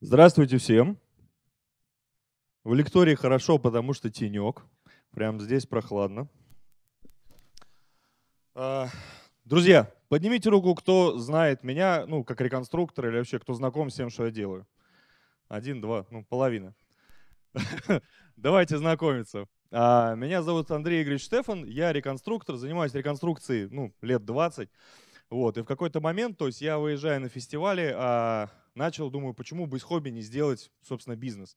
Здравствуйте всем. В лектории хорошо, потому что тенек. Прям здесь прохладно. А, друзья, поднимите руку, кто знает меня, ну, как реконструктор или вообще кто знаком с тем, что я делаю. Один, два, ну, половина. Давайте знакомиться. А, меня зовут Андрей Игоревич Штефан, я реконструктор, занимаюсь реконструкцией, ну, лет 20. Вот, и в какой-то момент, то есть я выезжаю на фестивале, а, начал, думаю, почему бы из хобби не сделать, собственно, бизнес.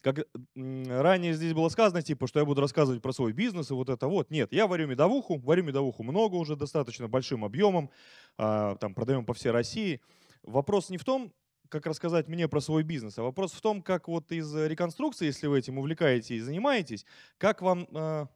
Как ранее здесь было сказано, типа, что я буду рассказывать про свой бизнес и вот это вот. Нет, я варю медовуху, варю медовуху много уже, достаточно большим объемом, а, там, продаем по всей России. Вопрос не в том, как рассказать мне про свой бизнес. А вопрос в том, как вот из реконструкции, если вы этим увлекаетесь и занимаетесь, как вам а,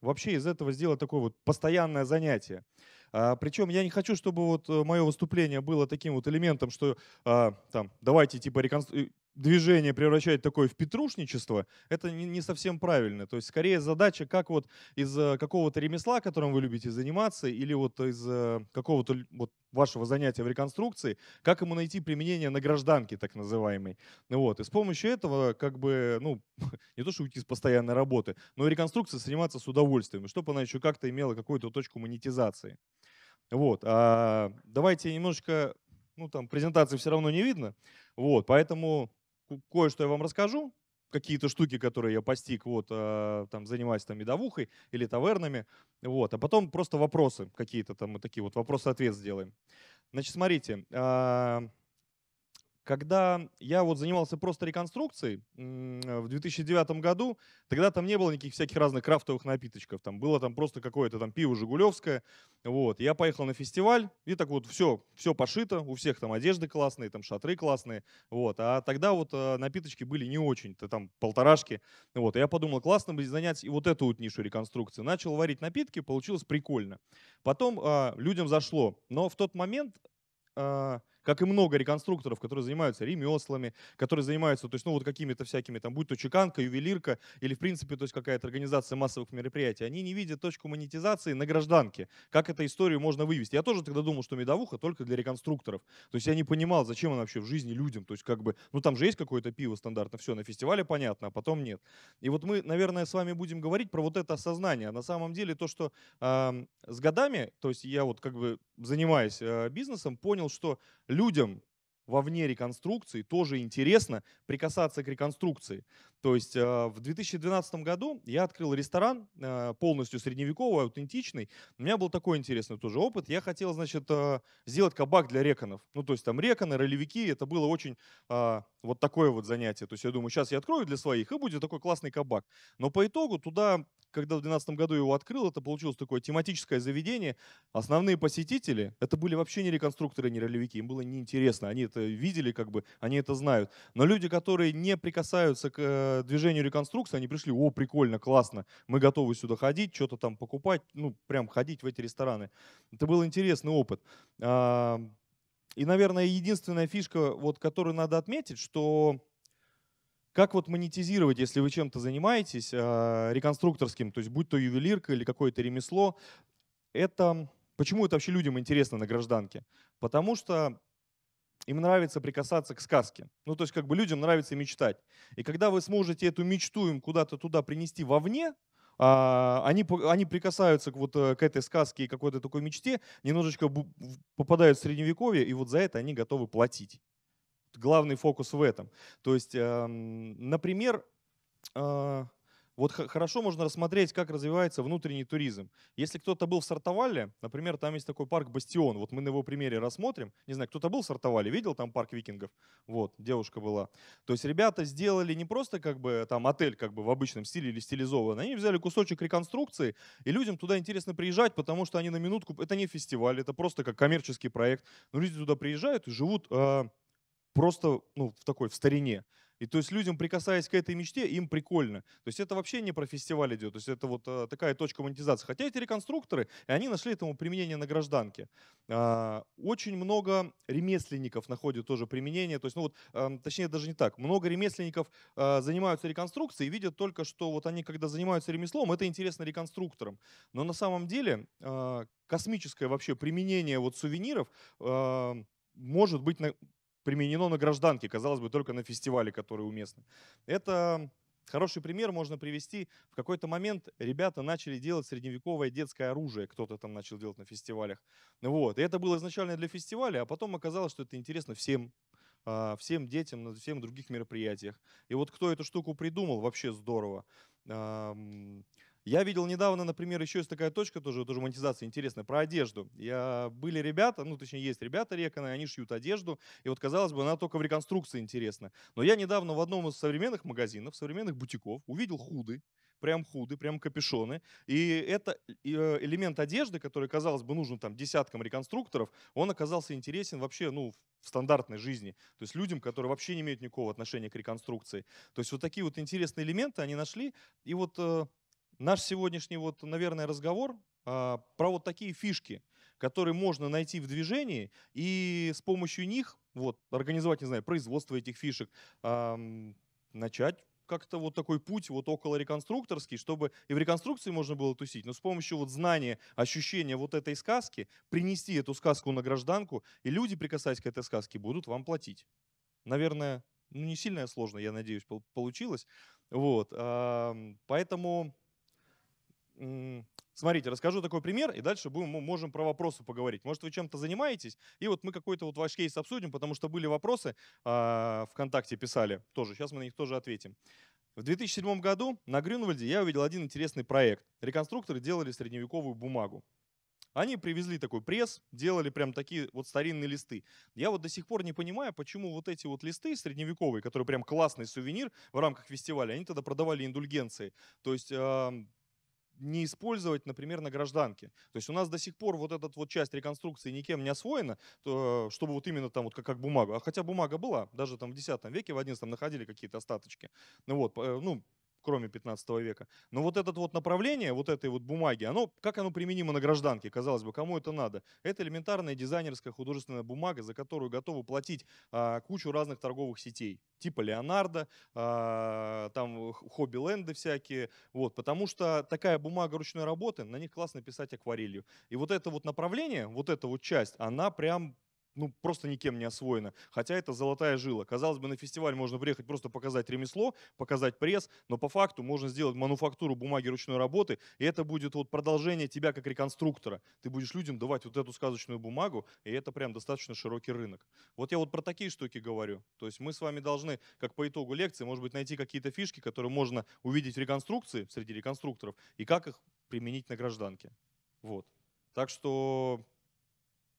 вообще из этого сделать такое вот постоянное занятие. А, причем я не хочу, чтобы вот э, мое выступление было таким вот элементом, что а, там, давайте типа реконстру движение превращать такое в петрушничество, это не, не совсем правильно. То есть скорее задача, как вот из э, какого-то ремесла, которым вы любите заниматься, или вот из э, какого-то вот вашего занятия в реконструкции, как ему найти применение на гражданке так называемой. Вот. И с помощью этого э, как бы, ну, не то, что уйти с постоянной работы, но и реконструкцией заниматься с удовольствием, чтобы она еще как-то имела какую-то точку монетизации. Вот. А давайте немножко ну, там презентации все равно не видно. Вот, поэтому кое-что я вам расскажу, какие-то штуки, которые я постиг, вот, а, там, занимаясь там медовухой или тавернами, вот, а потом просто вопросы какие-то там, вот такие вот, вопрос-ответ сделаем. Значит, смотрите, а, когда я вот занимался просто реконструкцией э, в 2009 году, тогда там не было никаких всяких разных крафтовых напиточков, там было там просто какое-то там пиво жигулевское, вот, я поехал на фестиваль, и так вот все, все пошито, у всех там одежды классные, там шатры классные, вот, а тогда вот э, напиточки были не очень-то, там полторашки, вот, и я подумал, классно бы занять и вот эту вот нишу реконструкции, начал варить напитки, получилось прикольно, потом э, людям зашло, но в тот момент э, как и много реконструкторов, которые занимаются ремеслами, которые занимаются, то есть, ну, вот какими-то всякими, там, будь то чеканка, ювелирка или, в принципе, то есть, какая-то организация массовых мероприятий, они не видят точку монетизации на гражданке, как эту историю можно вывести. Я тоже тогда думал, что медовуха только для реконструкторов. То есть я не понимал, зачем она вообще в жизни людям. То есть как бы, ну там же есть какое-то пиво стандартно, все, на фестивале понятно, а потом нет. И вот мы, наверное, с вами будем говорить про вот это осознание. На самом деле то, что э, с годами, то есть я вот как бы занимаясь э, бизнесом, понял, что людям вовне реконструкции тоже интересно прикасаться к реконструкции. То есть а, в 2012 году я открыл ресторан а, полностью средневековый, аутентичный. У меня был такой интересный тоже опыт. Я хотел, значит, а, сделать кабак для реконов. Ну, то есть там реконы, ролевики. Это было очень вот такое вот занятие. То есть я думаю, сейчас я открою для своих, и будет такой классный кабак. Но по итогу туда когда в 2012 году его открыл, это получилось такое тематическое заведение. Основные посетители, это были вообще не реконструкторы, не ролевики, им было неинтересно. Они это видели, как бы, они это знают. Но люди, которые не прикасаются к э, движению реконструкции, они пришли, о, прикольно, классно, мы готовы сюда ходить, что-то там покупать, ну, прям ходить в эти рестораны. Это был интересный опыт. А, и, наверное, единственная фишка, вот, которую надо отметить, что как вот монетизировать, если вы чем-то занимаетесь а, реконструкторским, то есть будь то ювелирка или какое-то ремесло, это почему это вообще людям интересно на гражданке? Потому что им нравится прикасаться к сказке. Ну, то есть как бы людям нравится мечтать. И когда вы сможете эту мечту им куда-то туда принести вовне, а, они, они прикасаются к, вот, э, к этой сказке и какой-то такой мечте, немножечко попадают в средневековье, и вот за это они готовы платить. Главный фокус в этом. То есть, эм, например, а, вот хорошо можно рассмотреть, как развивается внутренний туризм. Если кто-то был в Сартовале, например, там есть такой парк Бастион, вот мы на его примере рассмотрим. Не знаю, кто-то был в Сартовале, видел там парк викингов? Вот, девушка была. То есть ребята сделали не просто как бы там отель как бы в обычном стиле или стилизованный, они взяли кусочек реконструкции, и людям туда интересно приезжать, потому что они на минутку, это не фестиваль, это просто как коммерческий проект, но люди туда приезжают и живут э, просто ну, в такой, в старине. И то есть людям, прикасаясь к этой мечте, им прикольно. То есть это вообще не про фестиваль идет, то есть это вот э, такая точка монетизации. Хотя эти реконструкторы, и они нашли этому применение на гражданке. А, очень много ремесленников находят тоже применение, то есть, ну вот, эм, точнее даже не так, много ремесленников э, занимаются реконструкцией и видят только, что вот они, когда занимаются ремеслом, это интересно реконструкторам. Но на самом деле э, космическое вообще применение вот сувениров может быть применено на гражданке, казалось бы, только на фестивале, который уместно. Это Хороший пример можно привести. В какой-то момент ребята начали делать средневековое детское оружие. Кто-то там начал делать на фестивалях. Вот. И это было изначально для фестиваля, а потом оказалось, что это интересно всем а, всем детям на всем других мероприятиях. И вот кто эту штуку придумал, вообще здорово. Я видел недавно, например, еще есть такая точка тоже, тоже монетизация интересная, про одежду. Я, были ребята, ну, точнее, есть ребята Рекона, они шьют одежду, и вот, казалось бы, она только в реконструкции интересна. Но я недавно в одном из современных магазинов, современных бутиков увидел худы, прям худы, прям капюшоны. И это э, элемент одежды, который, казалось бы, нужен там десяткам реконструкторов, он оказался интересен вообще, ну, в стандартной жизни. То есть людям, которые вообще не имеют никакого отношения к реконструкции. То есть вот такие вот интересные элементы они нашли. И вот э, наш сегодняшний, вот, наверное, разговор а, про вот такие фишки, которые можно найти в движении и с помощью них вот, организовать, не знаю, производство этих фишек, начать как-то вот такой путь вот около реконструкторский, чтобы и в реконструкции можно было тусить, но с помощью вот знания, ощущения вот этой сказки принести эту сказку на гражданку, и люди, прикасаясь к этой сказке, будут вам платить. Наверное, ну, не сильно сложно, я надеюсь, получилось. Вот. Поэтому Смотрите, расскажу такой пример, и дальше будем, мы можем про вопросы поговорить. Может, вы чем-то занимаетесь, и вот мы какой-то вот ваш кейс обсудим, потому что были вопросы, э, ВКонтакте писали тоже, сейчас мы на них тоже ответим. В 2007 году на Грюнвальде я увидел один интересный проект. Реконструкторы делали средневековую бумагу. Они привезли такой пресс, делали прям такие вот старинные листы. Я вот до сих пор не понимаю, почему вот эти вот листы средневековые, которые прям классный сувенир в рамках фестиваля, они тогда продавали индульгенции. То есть... Э, не использовать, например, на гражданке. То есть у нас до сих пор вот эта вот часть реконструкции никем не освоена, то, э, чтобы вот именно там вот как, как бумагу. А хотя бумага была, даже там в X веке, в XI находили какие-то остаточки. Ну вот, э, ну, кроме 15 века. Но вот это вот направление, вот этой вот бумаги, оно, как оно применимо на гражданке, казалось бы, кому это надо? Это элементарная дизайнерская художественная бумага, за которую готовы платить а, кучу разных торговых сетей, типа Леонардо, а, там хобби-ленды всякие, вот, потому что такая бумага ручной работы, на них классно писать акварелью. И вот это вот направление, вот эта вот часть, она прям ну, просто никем не освоено. Хотя это золотая жила. Казалось бы, на фестиваль можно приехать просто показать ремесло, показать пресс, но по факту можно сделать мануфактуру бумаги ручной работы, и это будет вот продолжение тебя как реконструктора. Ты будешь людям давать вот эту сказочную бумагу, и это прям достаточно широкий рынок. Вот я вот про такие штуки говорю. То есть мы с вами должны, как по итогу лекции, может быть, найти какие-то фишки, которые можно увидеть в реконструкции, среди реконструкторов, и как их применить на гражданке. Вот. Так что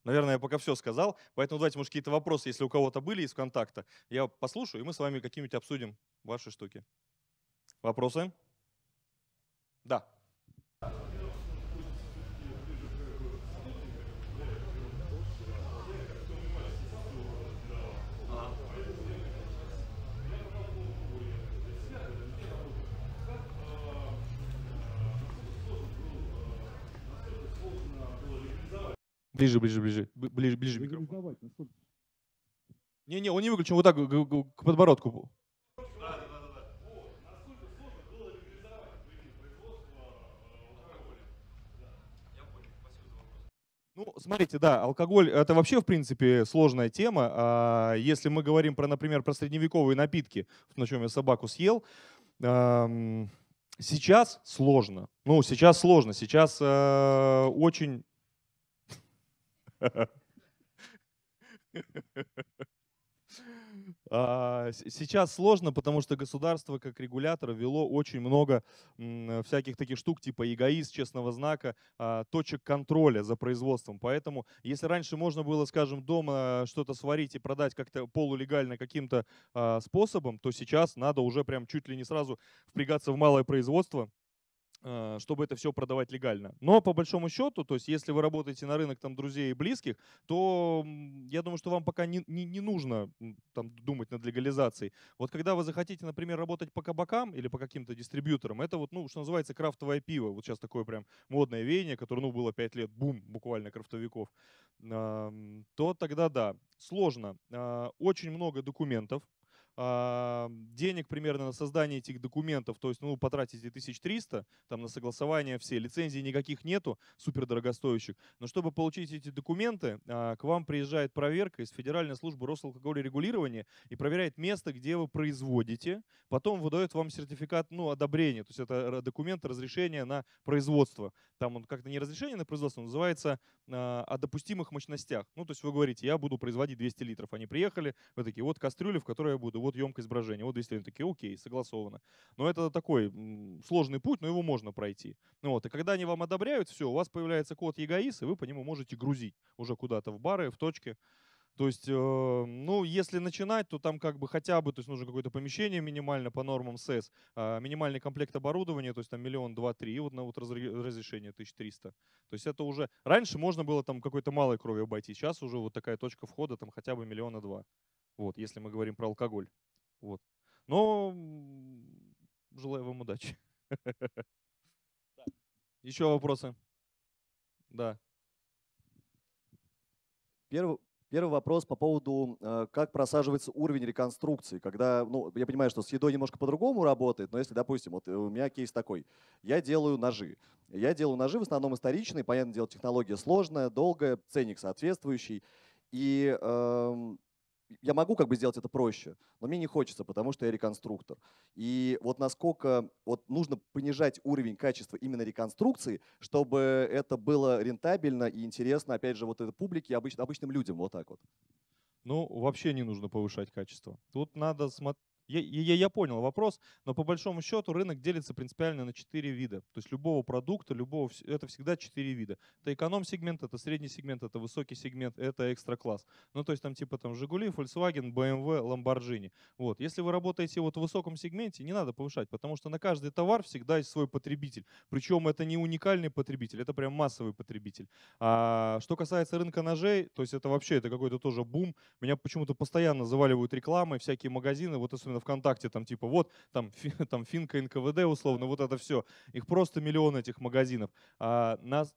Наверное, я пока все сказал, поэтому давайте, может, какие-то вопросы, если у кого-то были из контакта, я послушаю, и мы с вами какие-нибудь обсудим ваши штуки. Вопросы? Да. Ближе, ближе, ближе. Ближе, ближе микрофон. Ну Не-не, он не выключен, вот так, к подбородку. Ну, смотрите, да, алкоголь это вообще, в принципе, сложная тема. А, если мы говорим про, например, про средневековые напитки, на чем я собаку съел, сейчас сложно. Ну, сейчас сложно. Сейчас э, очень а, сейчас сложно, потому что государство как регулятор вело очень много всяких таких штук типа эгоист, честного знака, а, точек контроля за производством. Поэтому, если раньше можно было, скажем, дома э, что-то сварить и продать как-то полулегально каким-то а, способом, то сейчас надо уже прям чуть ли не сразу впрягаться в малое производство Э, чтобы это все продавать легально. Но по большому счету, то есть если вы работаете на рынок там друзей и близких, то я думаю, что вам пока не, не, не нужно там думать над легализацией. Вот когда вы захотите, например, работать по кабакам или по каким-то дистрибьюторам, это вот, ну, что называется, крафтовое пиво. Вот сейчас такое прям модное веяние, которое, ну, было 5 лет, бум, буквально крафтовиков. То тогда да, сложно. А, очень много документов, а, денег примерно на создание этих документов, то есть, ну, потратите 1300, там, на согласование все, лицензий никаких нету, супер дорогостоящих, но чтобы получить эти документы, а, к вам приезжает проверка из Федеральной службы Росалкоголя регулирования и проверяет место, где вы производите, потом выдает вам сертификат, ну, одобрения, то есть это документ разрешения на производство, там он как-то не разрешение на производство, он называется а, о допустимых мощностях, ну, то есть вы говорите, я буду производить 200 литров, они приехали, вы такие, вот кастрюли, в которой я буду вот емкость брожения, вот 200 литров. Такие, окей, согласовано. Но это такой сложный путь, но его можно пройти. Ну вот, и когда они вам одобряют, все, у вас появляется код EGAIS, и вы по нему можете грузить уже куда-то в бары, в точки. То есть, э, ну, если начинать, то там как бы хотя бы, то есть нужно какое-то помещение минимально по нормам СЭС, а, минимальный комплект оборудования, то есть там миллион, два-три, вот на вот разрешение 1300. То есть это уже... Раньше можно было там какой-то малой кровью обойти, сейчас уже вот такая точка входа там хотя бы миллиона два. Вот, если мы говорим про алкоголь. Вот. Но желаю вам удачи. Еще вопросы? Да. Первый, Первый вопрос по поводу, э, как просаживается уровень реконструкции, когда, ну, я понимаю, что с едой немножко по-другому работает, но если, допустим, вот э, у меня кейс такой, я делаю ножи. Я делаю ножи в основном историчные, понятное дело, технология сложная, долгая, ценник соответствующий. И э, я могу как бы сделать это проще, но мне не хочется, потому что я реконструктор. И вот насколько вот нужно понижать уровень качества именно реконструкции, чтобы это было рентабельно и интересно, опять же, вот этой публике, обыч, обычным людям, вот так вот. Ну, вообще не нужно повышать качество. Тут надо смотреть я, я, я понял вопрос, но по большому счету рынок делится принципиально на четыре вида. То есть любого продукта, любого, это всегда четыре вида. Это эконом-сегмент, это средний сегмент, это высокий сегмент, это экстра-класс. Ну, то есть там типа там Жигули, Volkswagen, BMW, Lamborghini. Вот. Если вы работаете вот в высоком сегменте, не надо повышать, потому что на каждый товар всегда есть свой потребитель. Причем это не уникальный потребитель, это прям массовый потребитель. А что касается рынка ножей, то есть это вообще это какой-то тоже бум. Меня почему-то постоянно заваливают рекламой, всякие магазины, вот особенно условно ВКонтакте, там типа вот, там, фи, там Финка, НКВД условно, вот это все. Их просто миллион этих магазинов. А нас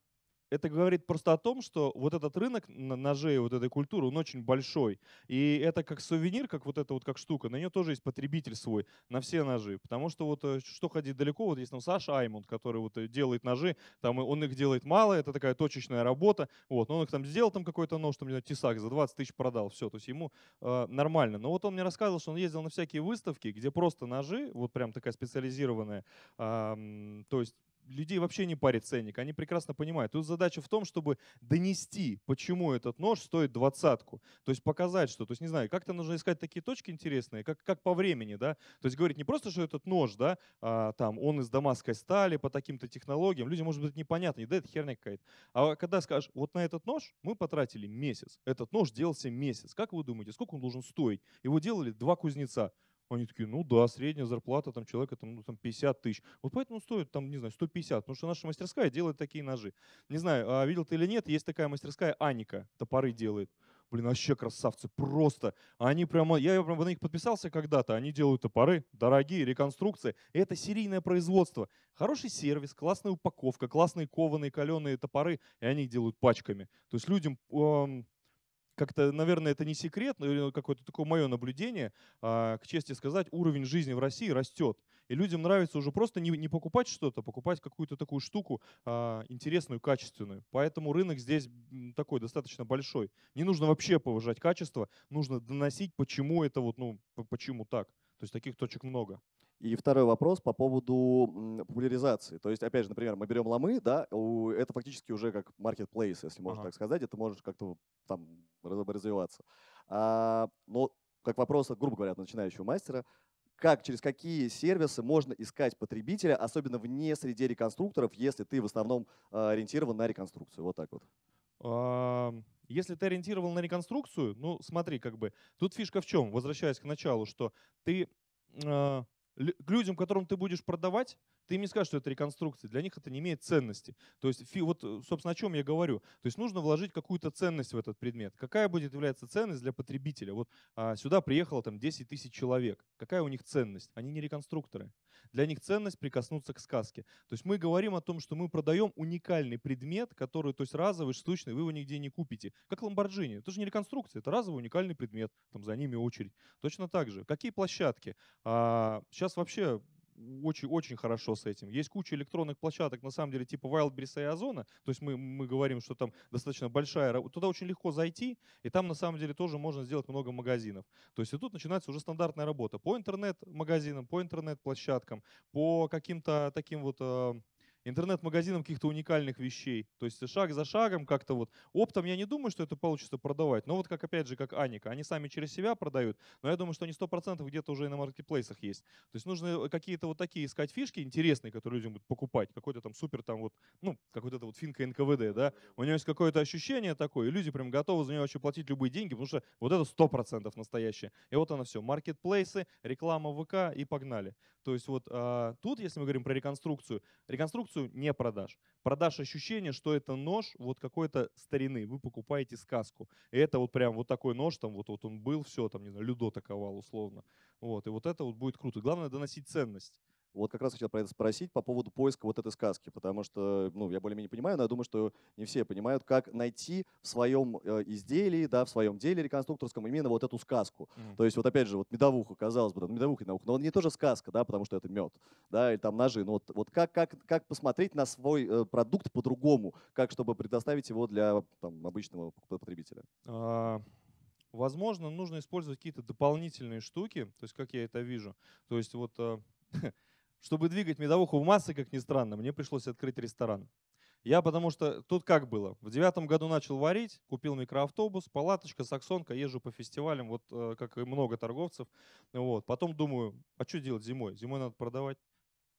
это говорит просто о том, что вот этот рынок ножей, вот этой культуры, он очень большой. И это как сувенир, как вот эта вот как штука, на нее тоже есть потребитель свой, на все ножи. Потому что вот э, что ходить далеко, вот есть там Саша Аймунд, который вот э, делает ножи, там он их делает мало, это такая точечная работа, вот, но он их там сделал там какой-то нож, там, не знаю, тесак за 20 тысяч продал, все, то есть ему э, нормально. Но вот он мне рассказывал, что он ездил на всякие выставки, где просто ножи, вот прям такая специализированная, э, то есть людей вообще не парит ценник, они прекрасно понимают. Тут задача в том, чтобы донести, почему этот нож стоит двадцатку. То есть показать, что, то есть не знаю, как-то нужно искать такие точки интересные, как, как по времени, да. То есть говорить не просто, что этот нож, да, а, там, он из дамасской стали по таким-то технологиям, людям может быть непонятно, да, это херня какая-то. А когда скажешь, вот на этот нож мы потратили месяц, этот нож делался месяц, как вы думаете, сколько он должен стоить? Его делали два кузнеца. Они такие, ну да, средняя зарплата там человека там, ну, там 50 тысяч. Вот поэтому стоит там, не знаю, 150, потому что наша мастерская делает такие ножи. Не знаю, а видел ты или нет, есть такая мастерская Аника, топоры делает. Блин, вообще красавцы, просто. Они прямо, я прям на них подписался когда-то, они делают топоры, дорогие реконструкции. Это серийное производство. Хороший сервис, классная упаковка, классные кованые каленые топоры, и они их делают пачками. То есть людям эм, как-то, наверное, это не секрет, но какое-то такое мое наблюдение, а, к чести сказать, уровень жизни в России растет. И людям нравится уже просто не, не покупать что-то, а покупать какую-то такую штуку а, интересную, качественную. Поэтому рынок здесь такой достаточно большой. Не нужно вообще повышать качество, нужно доносить, почему это вот, ну, почему так. То есть таких точек много. И второй вопрос по поводу популяризации. То есть, опять же, например, мы берем ломы, да, это фактически уже как marketplace, если можно ага. так сказать, это можешь как-то там развиваться. А, но как вопрос, грубо говоря, от начинающего мастера, как, через какие сервисы можно искать потребителя, особенно вне среди реконструкторов, если ты в основном а, ориентирован на реконструкцию? Вот так вот. А, если ты ориентировал на реконструкцию, ну смотри, как бы, тут фишка в чем, возвращаясь к началу, что ты а, к людям, которым ты будешь продавать, ты им не скажешь, что это реконструкция. Для них это не имеет ценности. То есть, вот, э, собственно, о чем я говорю. То есть нужно вложить какую-то ценность в этот предмет. Какая будет являться ценность для потребителя? Вот а, сюда приехало там 10 тысяч человек. Какая у них ценность? Они не реконструкторы. Для них ценность прикоснуться к сказке. То есть мы говорим о том, что мы продаем уникальный предмет, который, то есть разовый, штучный, вы его нигде не купите. Как Ламборджини. Это же не реконструкция, это разовый уникальный предмет. Там за ними очередь. Точно так же. Какие площадки? А, сейчас вообще очень-очень хорошо с этим. Есть куча электронных площадок, на самом деле, типа Wildberries и Озона. То есть мы, мы говорим, что там достаточно большая... Туда очень легко зайти, и там, на самом деле, тоже можно сделать много магазинов. То есть и тут начинается уже стандартная работа по интернет-магазинам, по интернет-площадкам, по каким-то таким вот э, интернет-магазином каких-то уникальных вещей. То есть э, шаг за шагом как-то вот. Оптом я не думаю, что это получится продавать. Но вот как, опять же, как Аника, они сами через себя продают, но я думаю, что они 100% где-то уже и на маркетплейсах есть. То есть нужно э, какие-то вот такие искать фишки интересные, которые людям будут покупать. Какой-то там супер там вот, ну, как вот то вот финка НКВД, да. У него есть какое-то ощущение такое, и люди прям готовы за него вообще платить любые деньги, потому что вот это 100% настоящее. И вот оно все. Маркетплейсы, реклама ВК и погнали. То есть вот а, тут, если мы говорим про реконструкцию, реконструкцию эмоцию не продаж. Продаж ощущение, что это нож вот какой-то старины, вы покупаете сказку. И это вот прям вот такой нож, там вот, вот он был, все, там, не знаю, Людо таковал условно. Вот, и вот это вот будет круто. Главное доносить ценность. Вот как раз хотел про это спросить по поводу поиска вот этой сказки, потому что, ну, я более-менее понимаю, но я думаю, что не все понимают, как найти в своем э, изделии, да, в своем деле реконструкторском именно вот эту сказку. Mm-hmm. То есть вот опять же, вот медовуха, казалось бы, да, медовуха и наука, но он не тоже сказка, да, потому что это мед, да, или там ножи. Но вот, вот как, как, как посмотреть на свой э, продукт по-другому, как чтобы предоставить его для там, обычного потребителя? А, возможно, нужно использовать какие-то дополнительные штуки, то есть как я это вижу. То есть вот э, Чтобы двигать медовуху в массы, как ни странно, мне пришлось открыть ресторан. Я потому что тут как было? В девятом году начал варить, купил микроавтобус, палаточка, саксонка, езжу по фестивалям, вот э, как и много торговцев. Вот. Потом думаю, а что делать зимой? Зимой надо продавать.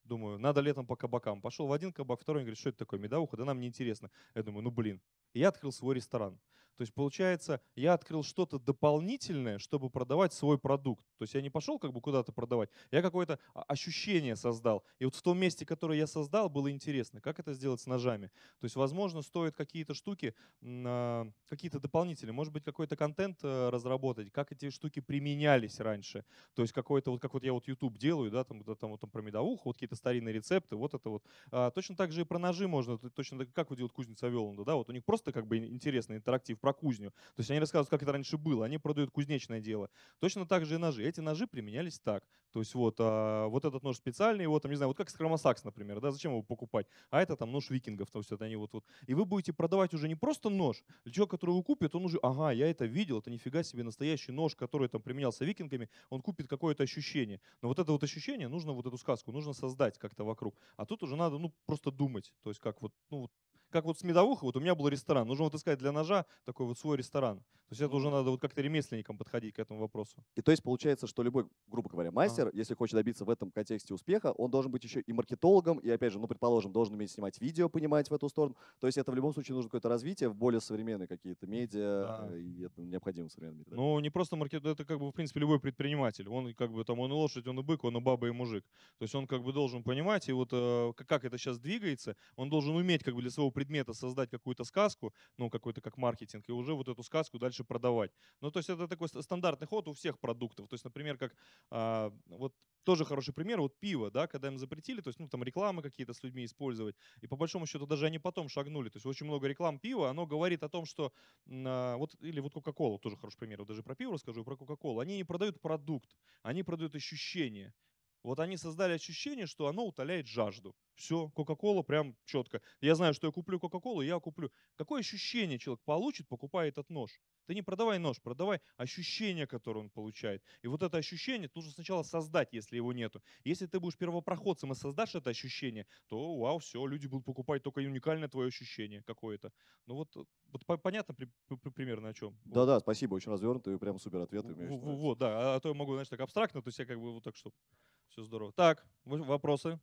Думаю, надо летом по кабакам. Пошел в один кабак, второй, он говорит, что это такое, медовуха? Да нам неинтересно. Я думаю, ну блин. И я открыл свой ресторан. То есть получается, я открыл что-то дополнительное, чтобы продавать свой продукт. То есть я не пошел как бы куда-то продавать, я какое-то а, ощущение создал. И вот в том месте, которое я создал, было интересно, как это сделать с ножами. То есть, возможно, стоит какие-то штуки, а, какие-то дополнительные, может быть, какой-то контент э, разработать, как эти штуки применялись раньше. То есть какой-то, вот как вот я вот YouTube делаю, да, там, там, вот, там про медовуху, вот какие-то старинные рецепты, вот это вот. А, точно так же и про ножи можно, точно так, как вот делают кузница Велланда, да, вот у них просто как бы интересный интерактив про кузню. То есть они рассказывают, как это раньше было. Они продают кузнечное дело. Точно так же и ножи. Эти ножи применялись так. То есть вот, а, вот этот нож специальный, вот там, не знаю, вот как скромосакс, например, да, зачем его покупать? А это там нож викингов, то есть это они вот, вот. И вы будете продавать уже не просто нож, человек, который его купит, он уже, ага, я это видел, это нифига себе настоящий нож, который там применялся викингами, он купит какое-то ощущение. Но вот это вот ощущение, нужно вот эту сказку, нужно создать как-то вокруг. А тут уже надо, ну, просто думать, то есть как вот, ну, вот как вот с медовухой, вот у меня был ресторан, нужно вот искать для ножа такой вот свой ресторан. То есть это уже надо вот как-то ремесленникам подходить к этому вопросу. И то есть получается, что любой, грубо говоря, мастер, а. если хочет добиться в этом контексте успеха, он должен быть еще и маркетологом, и опять же, ну, предположим, должен уметь снимать видео, понимать в эту сторону. То есть это в любом случае нужно какое-то развитие в более современные какие-то медиа, да. Э, и это необходимо современные. современном Ну, не просто маркетолог, это как бы, в принципе, любой предприниматель. Он как бы там, он и лошадь, он и бык, он и баба, и мужик. То есть он как бы должен понимать, и вот э, как это сейчас двигается, он должен уметь как бы для своего предмета создать какую-то сказку, ну, какой-то как маркетинг, и уже вот эту сказку дальше продавать. Ну, то есть это такой стандартный ход у всех продуктов. То есть, например, как а, вот тоже хороший пример, вот пиво, да, когда им запретили, то есть, ну, там рекламы какие-то с людьми использовать, и по большому счету даже они потом шагнули, то есть очень много реклам пива, оно говорит о том, что, э, вот, или вот Кока-Кола, тоже хороший пример, вот даже про пиво расскажу, про Кока-Колу, они не продают продукт, они продают ощущение, вот они создали ощущение, что оно утоляет жажду. Все, Кока-Кола прям четко. Я знаю, что я куплю Кока-Колу, я куплю. Какое ощущение человек получит, покупая этот нож? Ты не продавай нож, продавай ощущение, которое он получает. И вот это ощущение нужно сначала создать, если его нету. Если ты будешь первопроходцем и создашь это ощущение, то вау, все, люди будут покупать только уникальное твое ощущение какое-то. Ну вот, э, вот понятно при, при, примерно о чем? Да-да, спасибо, очень развернутый прям супер ответ. Вот, да, а, а то я могу, знаешь, так абстрактно, то есть я как бы вот так что... Все здорово. Так, вопросы?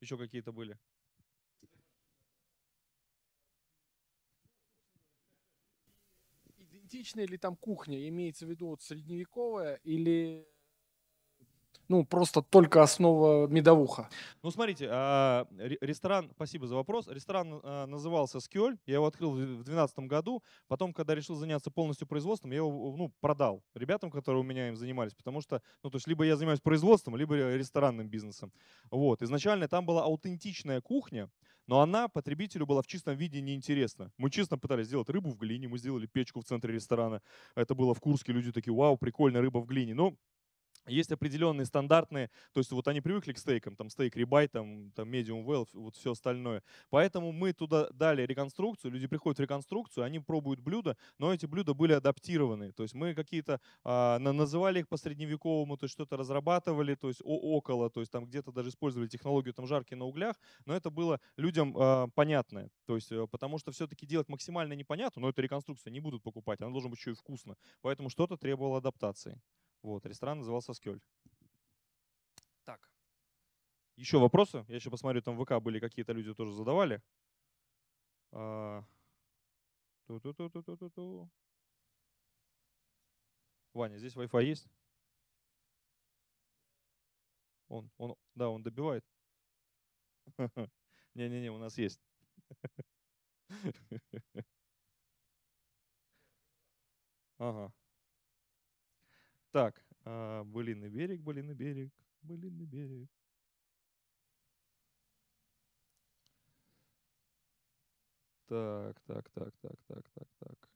Еще какие-то были? Идентичная ли там кухня? Имеется в виду вот средневековая или ну, просто только основа медовуха. Ну, смотрите, а, ресторан, спасибо за вопрос, ресторан а, назывался «Скиоль», я его открыл в 2012 году, потом, когда решил заняться полностью производством, я его, ну, продал ребятам, которые у меня им занимались, потому что, ну, то есть, либо я занимаюсь производством, либо ресторанным бизнесом. Вот, изначально там была аутентичная кухня, но она потребителю была в чистом виде неинтересна. Мы честно пытались сделать рыбу в глине, мы сделали печку в центре ресторана, это было в Курске, люди такие, вау, прикольно, рыба в глине, но есть определенные стандартные, то есть вот они привыкли к стейкам, там стейк ребай, там, там medium well, вот все остальное. Поэтому мы туда дали реконструкцию, люди приходят в реконструкцию, они пробуют блюда, но эти блюда были адаптированы. То есть мы какие-то а, называли их по средневековому, то есть что-то разрабатывали, то есть о около, то есть там где-то даже использовали технологию там жарки на углях, но это было людям а, понятно. То есть э, потому что все-таки делать максимально непонятно, но это реконструкция, не будут покупать, она должна быть еще и вкусно. Поэтому что-то требовало адаптации. Вот, ресторан назывался Скёль. Так. Еще вопросы? Я еще посмотрю, там в ВК были какие-то люди тоже задавали. А... Ту -ту -ту -ту -ту -ту -ту. Ваня, здесь Wi-Fi есть? Он, он, да, он добивает. Не-не-не, у нас есть. Ага. Так, а, былиный берег, былиный берег, былиный берег. Так, так, так, так, так, так, так.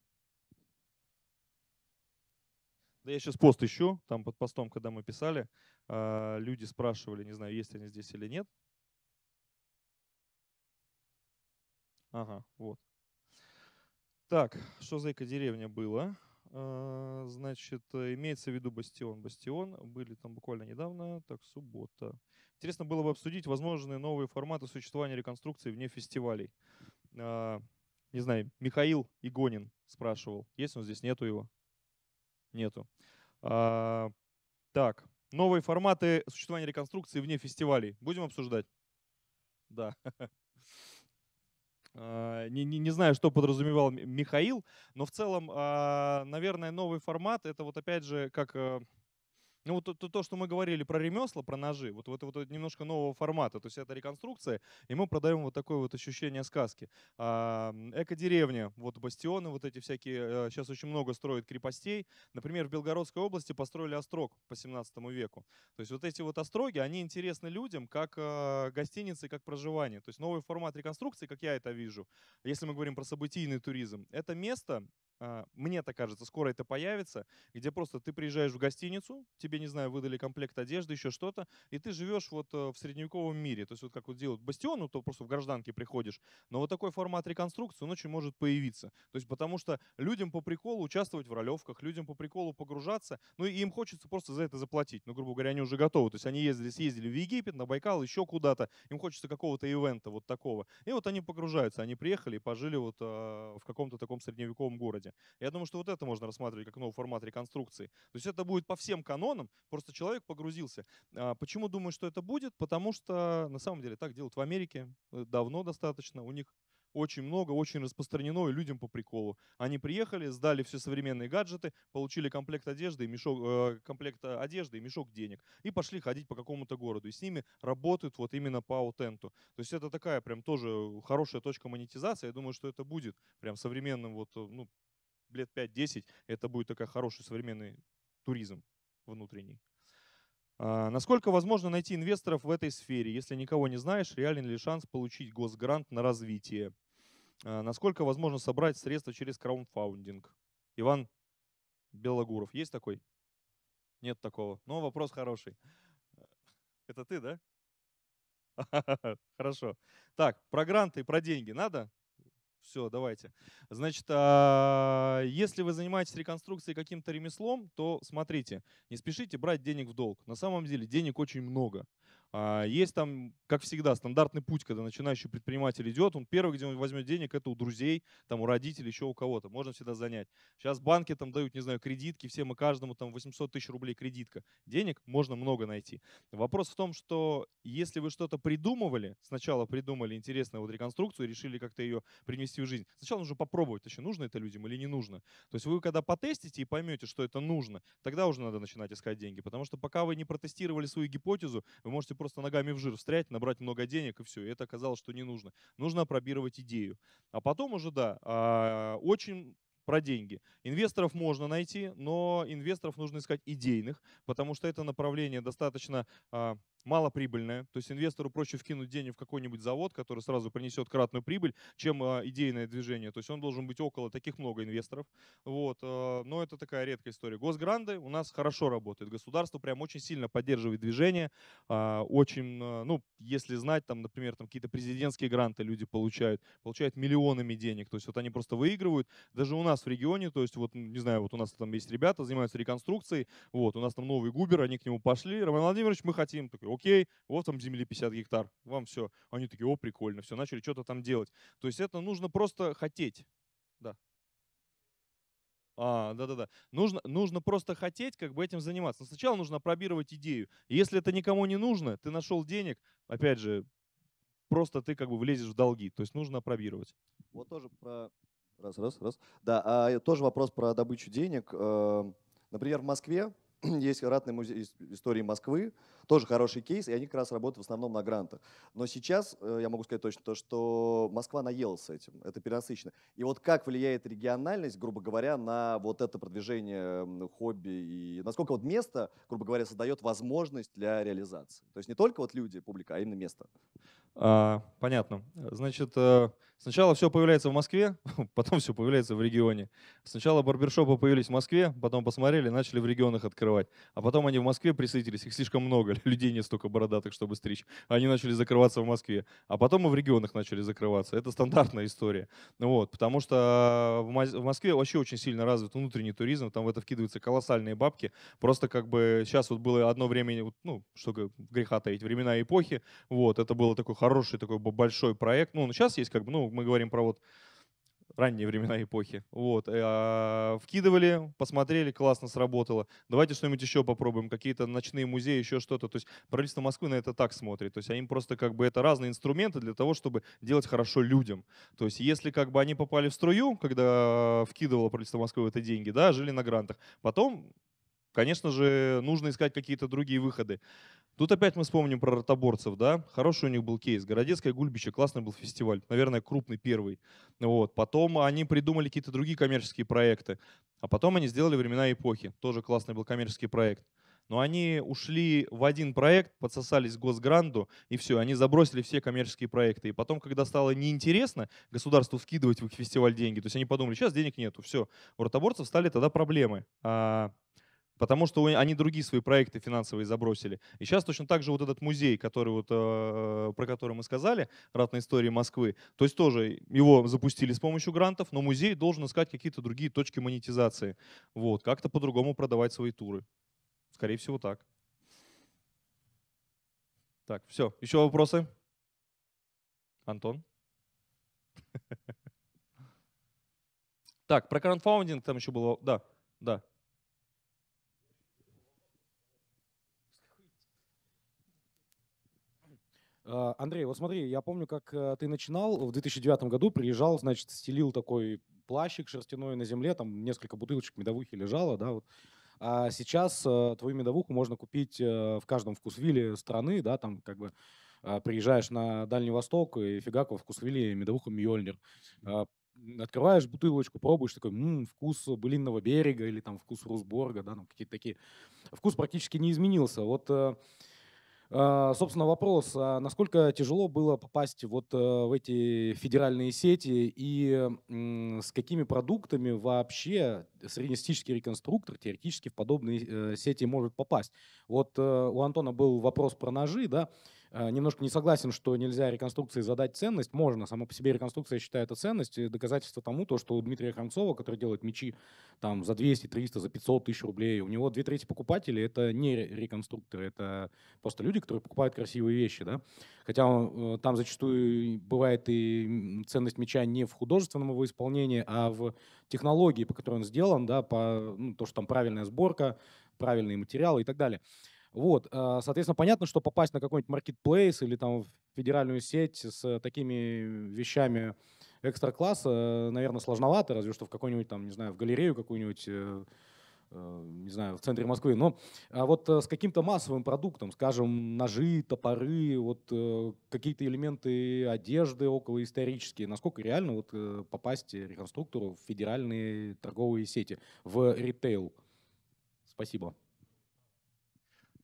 Да я сейчас пост ищу, там под постом, когда мы писали, а, люди спрашивали, не знаю, есть они здесь или нет. Ага, вот. Так, что за эко-деревня была? А, значит, э, имеется в виду «Бастион». «Бастион» были там буквально недавно, так, суббота. Интересно было бы обсудить возможные новые форматы существования реконструкции вне фестивалей. А, не знаю, Михаил Игонин спрашивал. Есть он здесь? Нету его? Нету. А, так, новые форматы существования реконструкции вне фестивалей. Будем обсуждать? Да. А, не, не, не знаю, что подразумевал Михаил, но в целом, а, наверное, новый формат это вот опять же, как э, ну вот то, то, что мы говорили про ремесла, про ножи, вот, вот, вот немножко нового формата, то есть это реконструкция, и мы продаем вот такое вот ощущение сказки. А, эко-деревня, вот бастионы, вот эти всякие, сейчас э, очень много строят крепостей. Например, в Белгородской области построили острог по 17 веку. То есть вот эти вот остроги, они интересны людям как э, гостиницы, как проживание. То есть новый формат реконструкции, как я это вижу, если мы говорим про событийный туризм, это место, а, мне так кажется, скоро это появится, где просто ты приезжаешь в гостиницу, тебе, не знаю, выдали комплект одежды, еще что-то, и ты живешь вот э, в средневековом мире. То есть вот как вот делают бастиону, ну, то просто в гражданке приходишь. Но вот такой формат реконструкции, он очень может появиться. То есть потому что людям по приколу участвовать в ролевках, людям по приколу погружаться, ну и им хочется просто за это заплатить. Ну, грубо говоря, они уже готовы. То есть они ездили, съездили в Египет, на Байкал, еще куда-то. Им хочется какого-то ивента вот такого. И вот они погружаются. Они приехали и пожили вот э, в каком-то таком средневековом городе. Господи. Я думаю, что вот это можно рассматривать как новый формат реконструкции. То есть это будет по всем канонам, просто человек погрузился. А почему думаю, что это будет? Потому что на самом деле так делают в Америке э, давно достаточно. У них очень много, очень распространено и людям по приколу. Они приехали, сдали все современные гаджеты, получили комплект одежды и мешок, э, комплект э, одежды и мешок денег и пошли ходить по какому-то городу. И с ними работают вот именно по аутенту. То есть это такая прям тоже хорошая точка монетизации. Я думаю, что это будет прям современным вот э, ну, лет 5-10 это будет такой хороший современный туризм внутренний. А, насколько возможно найти инвесторов в этой сфере? Если никого не знаешь, реален ли шанс получить госгрант на развитие? А, насколько возможно собрать средства через краунфаундинг? Иван Белогуров, есть такой? Нет такого. Но ну, вопрос хороший. Это ты, да? Хорошо. Так, про гранты про деньги надо все, давайте. Значит, а, если вы занимаетесь реконструкцией каким-то ремеслом, то смотрите, не спешите брать денег в долг. На самом деле денег очень много. А, есть там, как всегда, стандартный путь, когда начинающий предприниматель идет. Он первый, где он возьмет денег, это у друзей, там, у родителей, еще у кого-то. Можно всегда занять. Сейчас банки там дают, не знаю, кредитки всем и каждому, там 800 тысяч рублей кредитка. Денег можно много найти. Вопрос в том, что если вы что-то придумывали, сначала придумали интересную вот реконструкцию, решили как-то ее принести в жизнь, сначала нужно попробовать, вообще нужно это людям или не нужно. То есть вы когда потестите и поймете, что это нужно, тогда уже надо начинать искать деньги. Потому что пока вы не протестировали свою гипотезу, вы можете просто просто ногами в жир встрять, набрать много денег и все. И это оказалось, что не нужно. Нужно опробировать идею. А потом уже, да, а, очень про деньги. Инвесторов можно найти, но инвесторов нужно искать идейных, потому что это направление достаточно а, малоприбыльная, то есть инвестору проще вкинуть деньги в какой-нибудь завод, который сразу принесет кратную прибыль, чем а, идейное движение. То есть он должен быть около таких много инвесторов. Вот. А, но это такая редкая история. Госгранды у нас хорошо работают. Государство прям очень сильно поддерживает движение. А, очень, ну, если знать, там, например, там какие-то президентские гранты люди получают, получают миллионами денег. То есть вот они просто выигрывают. Даже у нас в регионе, то есть вот, не знаю, вот у нас там есть ребята, занимаются реконструкцией. Вот, у нас там новый губер, они к нему пошли. Роман Владимирович, мы хотим. Такой, окей, вот там земли 50 гектар, вам все. Они такие, о, прикольно, все, начали что-то там делать. То есть это нужно просто хотеть. Да. А, да-да-да. Нужно, нужно просто хотеть как бы этим заниматься. Но сначала нужно пробировать идею. Если это никому не нужно, ты нашел денег, опять же, просто ты как бы влезешь в долги. То есть нужно пробировать. Вот тоже про... Раз, раз, раз. Да, а, э, тоже вопрос про добычу денег. Эм, например, в Москве есть ратный музей истории Москвы, тоже хороший кейс, и они как раз работают в основном на грантах. Но сейчас э, я могу сказать точно то, что Москва наелась этим, это перенасыщено. И вот как влияет региональность, грубо говоря, на вот это продвижение хобби, и насколько вот место, грубо говоря, создает возможность для реализации. То есть не только вот люди, публика, а именно место. А, понятно. Значит, э, Сначала все появляется в Москве, потом все появляется в регионе. Сначала барбершопы появились в Москве, потом посмотрели, начали в регионах открывать. А потом они в Москве присытились, их слишком много, людей не столько бородатых, чтобы стричь. Они начали закрываться в Москве. А потом и в регионах начали закрываться. Это стандартная история. Ну вот, потому что в Москве вообще очень сильно развит внутренний туризм, там в это вкидываются колоссальные бабки. Просто как бы сейчас вот было одно время, ну, что греха таить, времена эпохи, вот, это был такой хороший, такой большой проект. Ну, сейчас есть как бы, ну, ну, мы говорим про вот ранние времена эпохи. Вот. Э, а, вкидывали, посмотрели, классно сработало. Давайте что-нибудь еще попробуем. Какие-то ночные музеи, еще что-то. То есть правительство Москвы на это так смотрит. То есть они просто как бы это разные инструменты для того, чтобы делать хорошо людям. То есть если как бы они попали в струю, когда вкидывало правительство Москвы в это деньги, да, жили на грантах, потом конечно же, нужно искать какие-то другие выходы. Тут опять мы вспомним про ротоборцев, да? Хороший у них был кейс. Городецкое гульбище, классный был фестиваль. Наверное, крупный первый. Вот. Потом они придумали какие-то другие коммерческие проекты. А потом они сделали «Времена эпохи». Тоже классный был коммерческий проект. Но они ушли в один проект, подсосались к госгранду, и все, они забросили все коммерческие проекты. И потом, когда стало неинтересно государству вкидывать в их фестиваль деньги, то есть они подумали, сейчас денег нету, все. У ротоборцев стали тогда проблемы. А потому что они другие свои проекты финансовые забросили. И сейчас точно так же вот этот музей, который вот, э, про который мы сказали, «Ратная история Москвы», то есть тоже его запустили с помощью грантов, но музей должен искать какие-то другие точки монетизации. Вот, как-то по-другому продавать свои туры. Скорее всего, так. Так, все. Еще вопросы? Антон? Так, про краундфаундинг там еще было. Да, да. А, Андрей, вот смотри, я помню, как э, ты начинал в 2009 году, приезжал, значит, стелил такой плащик шерстяной на земле, там несколько бутылочек медовухи лежало, да, вот. А сейчас э, твою медовуху можно купить э, в каждом вкусвиле страны, да, там как бы а, приезжаешь на Дальний Восток и фигак во вкусвиле медовуха Мьёльнир. А, открываешь бутылочку, пробуешь, такой, м-м, вкус Былинного берега или там вкус Русборга, да, там какие-то такие. Вкус практически не изменился. Вот а, собственно, вопрос, а насколько тяжело было попасть вот э, в эти федеральные сети и с какими продуктами вообще среднестатистический реконструктор теоретически в подобные э, сети может попасть? Вот э, у Антона был вопрос про ножи, да, а, немножко не согласен, что нельзя реконструкции задать ценность. Можно. само по себе реконструкция, я считаю, это ценность. И доказательство тому, то, что у Дмитрия Храмцова, который делает мечи там, за 200, 300, за 500 тысяч рублей, у него две трети покупателей — это не реконструкторы, это просто люди, которые покупают красивые вещи. Да? Хотя э, там зачастую бывает и ценность меча не в художественном его исполнении, а в технологии, по которой он сделан, да, по, ну, то, что там правильная сборка, правильные материалы и так далее. Вот, а, соответственно, понятно, что попасть на какой-нибудь маркетплейс или там в федеральную сеть с такими вещами экстра-класса, наверное, сложновато, разве что в какой-нибудь там, не знаю, в галерею какую-нибудь э, э, не знаю, в центре Москвы, но а вот э, с каким-то массовым продуктом, скажем, ножи, топоры, вот какие-то элементы одежды околоисторические, насколько реально вот попасть реконструктору в федеральные торговые сети, в ритейл? Спасибо.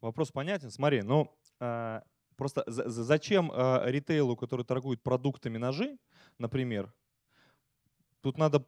Вопрос понятен. Смотри, ну а, просто за, зачем а, ритейлу, который торгует продуктами ножи, например, тут надо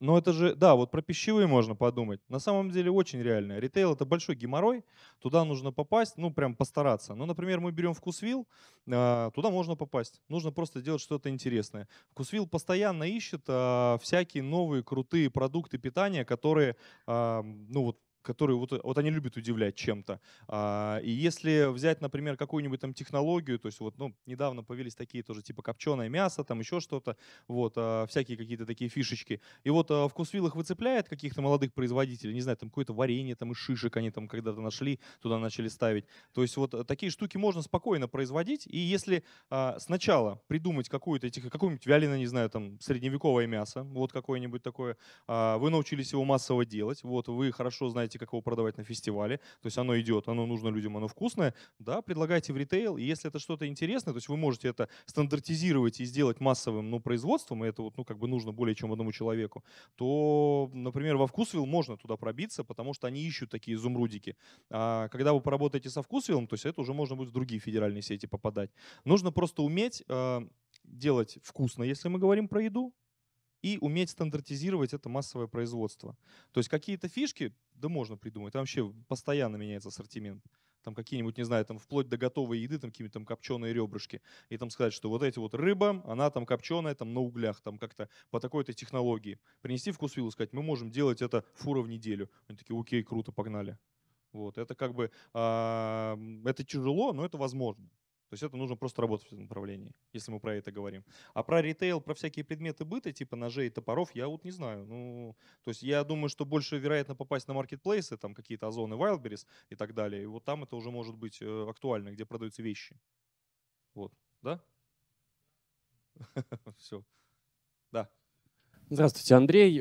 но ну, это же, да, вот про пищевые можно подумать. На самом деле очень реально. Ритейл это большой геморрой, туда нужно попасть, ну прям постараться. Ну, например, мы берем вкусвил, э, туда можно попасть. Нужно просто делать что-то интересное. Вкусвил постоянно ищет всякие новые крутые продукты питания, которые, ну вот которые вот, вот они любят удивлять чем-то. А, и если взять, например, какую-нибудь там технологию, то есть вот, ну, недавно появились такие тоже, типа копченое мясо, там еще что-то, вот, а, всякие какие-то такие фишечки. И вот а, вкусвилл их выцепляет, каких-то молодых производителей, не знаю, там какое-то варенье там из шишек они там когда-то нашли, туда начали ставить. То есть вот а, такие штуки можно спокойно производить, и если а, сначала придумать какую-то, какую-нибудь вяленое, не знаю, там, средневековое мясо, вот какое-нибудь такое, а, вы научились его массово делать, вот, вы хорошо знаете знаете, как его продавать на фестивале, то есть оно идет, оно нужно людям, оно вкусное, да, предлагайте в ритейл, и если это что-то интересное, то есть вы можете это стандартизировать и сделать массовым, ну, производством, и это вот, ну, как бы нужно более чем одному человеку, то, например, во Вкусвилл можно туда пробиться, потому что они ищут такие изумрудики. А когда вы поработаете со Вкусвиллом, то есть это уже можно будет в другие федеральные сети попадать. Нужно просто уметь э, делать вкусно, если мы говорим про еду, и уметь стандартизировать это массовое производство. То есть какие-то фишки, да можно придумать, там вообще постоянно меняется ассортимент. Там какие-нибудь, не знаю, там вплоть до готовой еды, там какие-нибудь там копченые ребрышки. И там сказать, что вот эти вот рыба, она там копченая, там на углях, там как-то по такой-то технологии. Принести вкус виллу, сказать, мы можем делать это фура в неделю. Они такие, окей, круто, погнали. Вот, это как бы, это тяжело, но это возможно. То есть это нужно просто работать в этом направлении, если мы про это говорим. А про ритейл, про всякие предметы быта, типа ножей и топоров, я вот не знаю. Ну, то есть я думаю, что больше вероятно попасть на маркетплейсы, там какие-то Озоны, Wildberries и так далее. И вот там это уже может быть э, актуально, где продаются вещи. Вот, да? Все. Да. Здравствуйте, Андрей.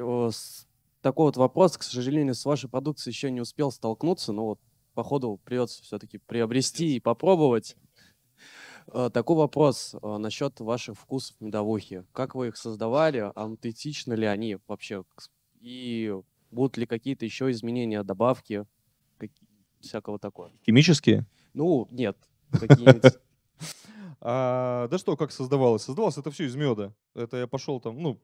Такой вот вопрос, к сожалению, с вашей продукцией еще не успел столкнуться, но вот походу придется все-таки приобрести и попробовать. Э, такой вопрос э, насчет ваших вкусов медовухи. Как вы их создавали? Аутентичны ли они вообще? И будут ли какие-то еще изменения, добавки, как... всякого такого? Химические? Ну, нет. А, да что, как создавалось? Создавалось это все из меда. Это я пошел там, ну,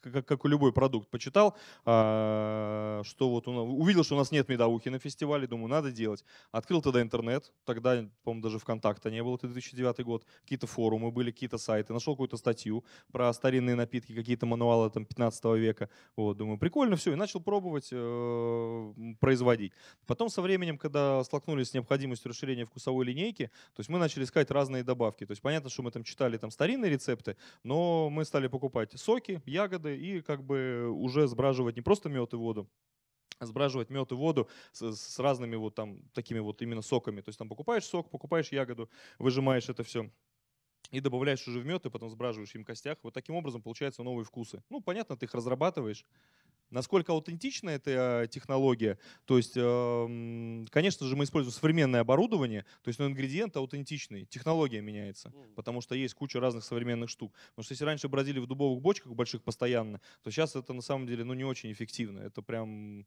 как, как и любой продукт, почитал, а, что вот у увидел, что у нас нет медовухи на фестивале, думаю, надо делать. Открыл тогда интернет, тогда, по-моему, даже ВКонтакта не было, это 2009 год, какие-то форумы были, какие-то сайты, нашел какую-то статью про старинные напитки, какие-то мануалы там 15 века, вот, думаю, прикольно все, и начал пробовать э, производить. Потом со временем, когда столкнулись с необходимостью расширения вкусовой линейки, то есть мы начали искать разные добавки, то есть понятно, что мы там читали там старинные рецепты, но мы стали покупать соки, ягоды, команды и как бы уже сбраживать не просто мед и воду, а сбраживать мед и воду с, с разными вот там такими вот именно соками. То есть там покупаешь сок, покупаешь ягоду, выжимаешь это все и добавляешь уже в мед, и потом сбраживаешь им в костях. Вот таким образом получаются новые вкусы. Ну, понятно, ты их разрабатываешь. Насколько аутентична эта э, технология? То есть, эм, конечно же, мы используем современное оборудование, то есть, но ингредиент аутентичный, технология меняется, потому что есть куча разных современных штук. Потому что если раньше бродили в дубовых бочках больших постоянно, то сейчас это на самом деле ну, не очень эффективно. Это прям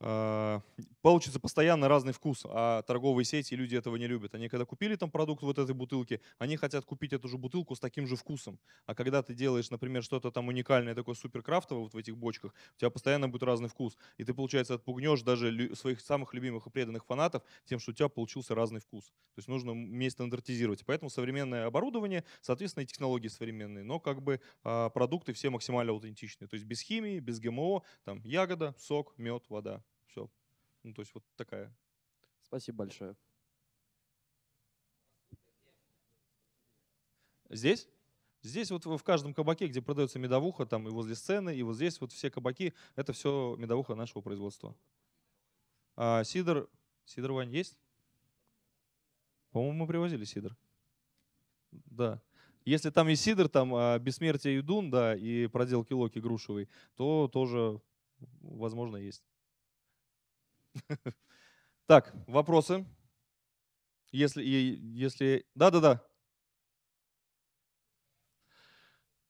а, получится постоянно разный вкус, а торговые сети люди этого не любят. Они когда купили там продукт вот этой бутылки, они хотят купить эту же бутылку с таким же вкусом. А когда ты делаешь, например, что-то там уникальное, такое суперкрафтовое вот в этих бочках, у тебя постоянно будет разный вкус. И ты, получается, отпугнешь даже своих самых любимых и преданных фанатов тем, что у тебя получился разный вкус. То есть нужно уметь стандартизировать. поэтому современное оборудование, соответственно, и технологии современные, но как бы а, продукты все максимально аутентичные. То есть без химии, без ГМО, там ягода, сок, мед, вода. Все. Ну, то есть вот такая. Спасибо большое. Здесь? Здесь вот в каждом кабаке, где продается медовуха, там и возле сцены, и вот здесь вот все кабаки, это все медовуха нашего производства. А сидр, сидр Вань есть? По-моему, мы привозили сидр. Да. Если там и сидр, там а, бессмертие Юдун, да, и проделки Локи грушевый, то тоже, возможно, есть. Так, вопросы? Если, если... Да, да, да.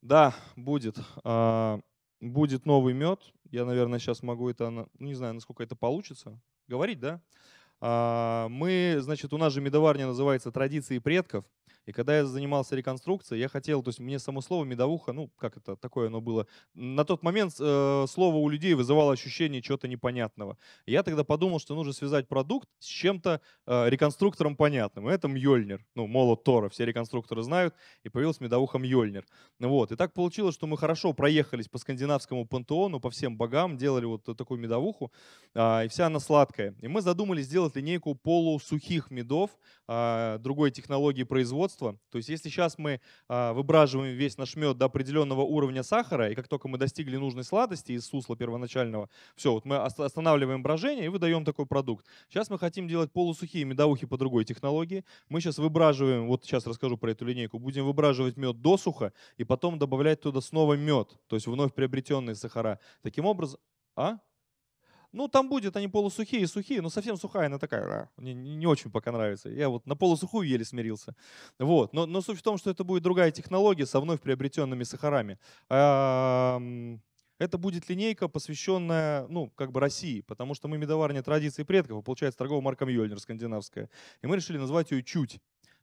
Да, будет. А, будет новый мед. Я, наверное, сейчас могу это... Ну, не знаю, насколько это получится. Говорить, да? А, мы, значит, у нас же медоварня называется «Традиции предков». И когда я занимался реконструкцией, я хотел, то есть мне само слово медовуха, ну, как это такое оно было, на тот момент э, слово у людей вызывало ощущение чего-то непонятного. Я тогда подумал, что нужно связать продукт с чем-то э, реконструктором понятным. И это Мьёльнир, ну, молот Тора, все реконструкторы знают, и появился медовуха Мьёльнир. Вот, и так получилось, что мы хорошо проехались по скандинавскому пантеону, по всем богам, делали вот такую медовуху, э, и вся она сладкая. И мы задумали сделать линейку полусухих медов, э, другой технологии производства, удобство. То есть если сейчас мы а, выбраживаем весь наш мед до определенного уровня сахара, и как только мы достигли нужной сладости из сусла первоначального, все, вот мы останавливаем брожение и выдаем такой продукт. Сейчас мы хотим делать полусухие медовухи по другой технологии. Мы сейчас выбраживаем, вот сейчас расскажу про эту линейку, будем выбраживать мед досуха и потом добавлять туда снова мед, то есть вновь приобретенные сахара. Таким образом... А? Ну, там будет они полусухие и сухие, но совсем сухая она такая, да, мне не очень пока нравится. Я вот на полусухую еле смирился. Вот. Но, но суть в том, что это будет другая технология со вновь приобретенными сахарами. Это будет линейка, посвященная, ну, как бы России, потому что мы медоварня традиций предков, а получается торговая марка Мьёльнир скандинавская. И мы решили назвать ее «Чуть».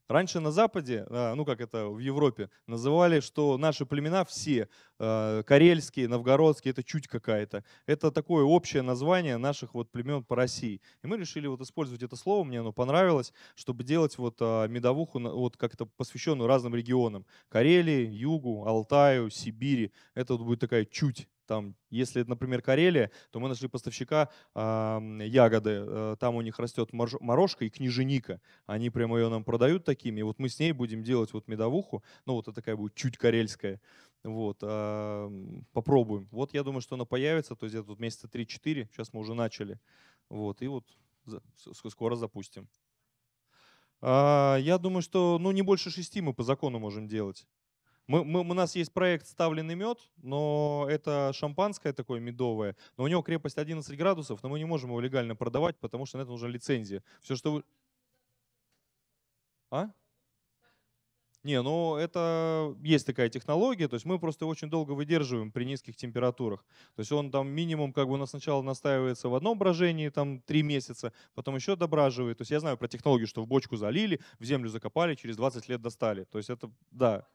Раньше на Западе, а, ну как это в Европе, называли, что наши племена все, а, карельские, новгородские, это чуть какая-то. Это такое общее название наших вот племен по России. И мы решили вот использовать это слово, мне оно понравилось, чтобы делать вот а, медовуху, вот как-то посвященную разным регионам. Карелии, Югу, Алтаю, Сибири. Это вот будет такая чуть там, если, например, Карелия, то мы нашли поставщика а, э, ягоды. там у них растет морожка и княженика. Они прямо ее нам продают такими. И вот мы с ней будем делать вот медовуху. Ну, вот это такая будет чуть карельская. Вот, э, попробуем. Вот я думаю, что она появится, то есть это тут месяца 3-4. Сейчас мы уже начали. Вот, и вот за, скоро запустим. А, я думаю, что ну, не больше шести мы по закону можем делать. Мы, мы, у нас есть проект «Ставленный мед», но это шампанское такое медовое, но у него крепость 11 градусов, но мы не можем его легально продавать, потому что на это нужна лицензия. Все, что вы... А? Не, ну это есть такая технология, то есть мы просто очень долго выдерживаем при низких температурах. То есть он там минимум как бы у нас сначала настаивается в одном брожении, там три месяца, потом еще дображивает. То есть я знаю про технологию, что в бочку залили, в землю закопали, через 20 лет достали. То есть это, да,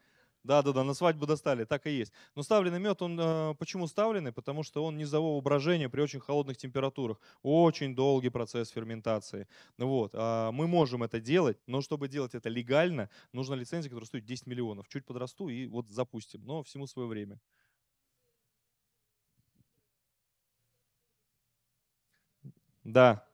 да, да, да, на свадьбу достали, так и есть. Но ставленный мед, он э, почему ставленный? Потому что он низового брожения при очень холодных температурах. Очень долгий процесс ферментации. Ну Вот. А, мы можем это делать, но чтобы делать это легально, нужна лицензия, которая стоит 10 миллионов. Чуть подрасту и вот запустим, но всему свое время. Да,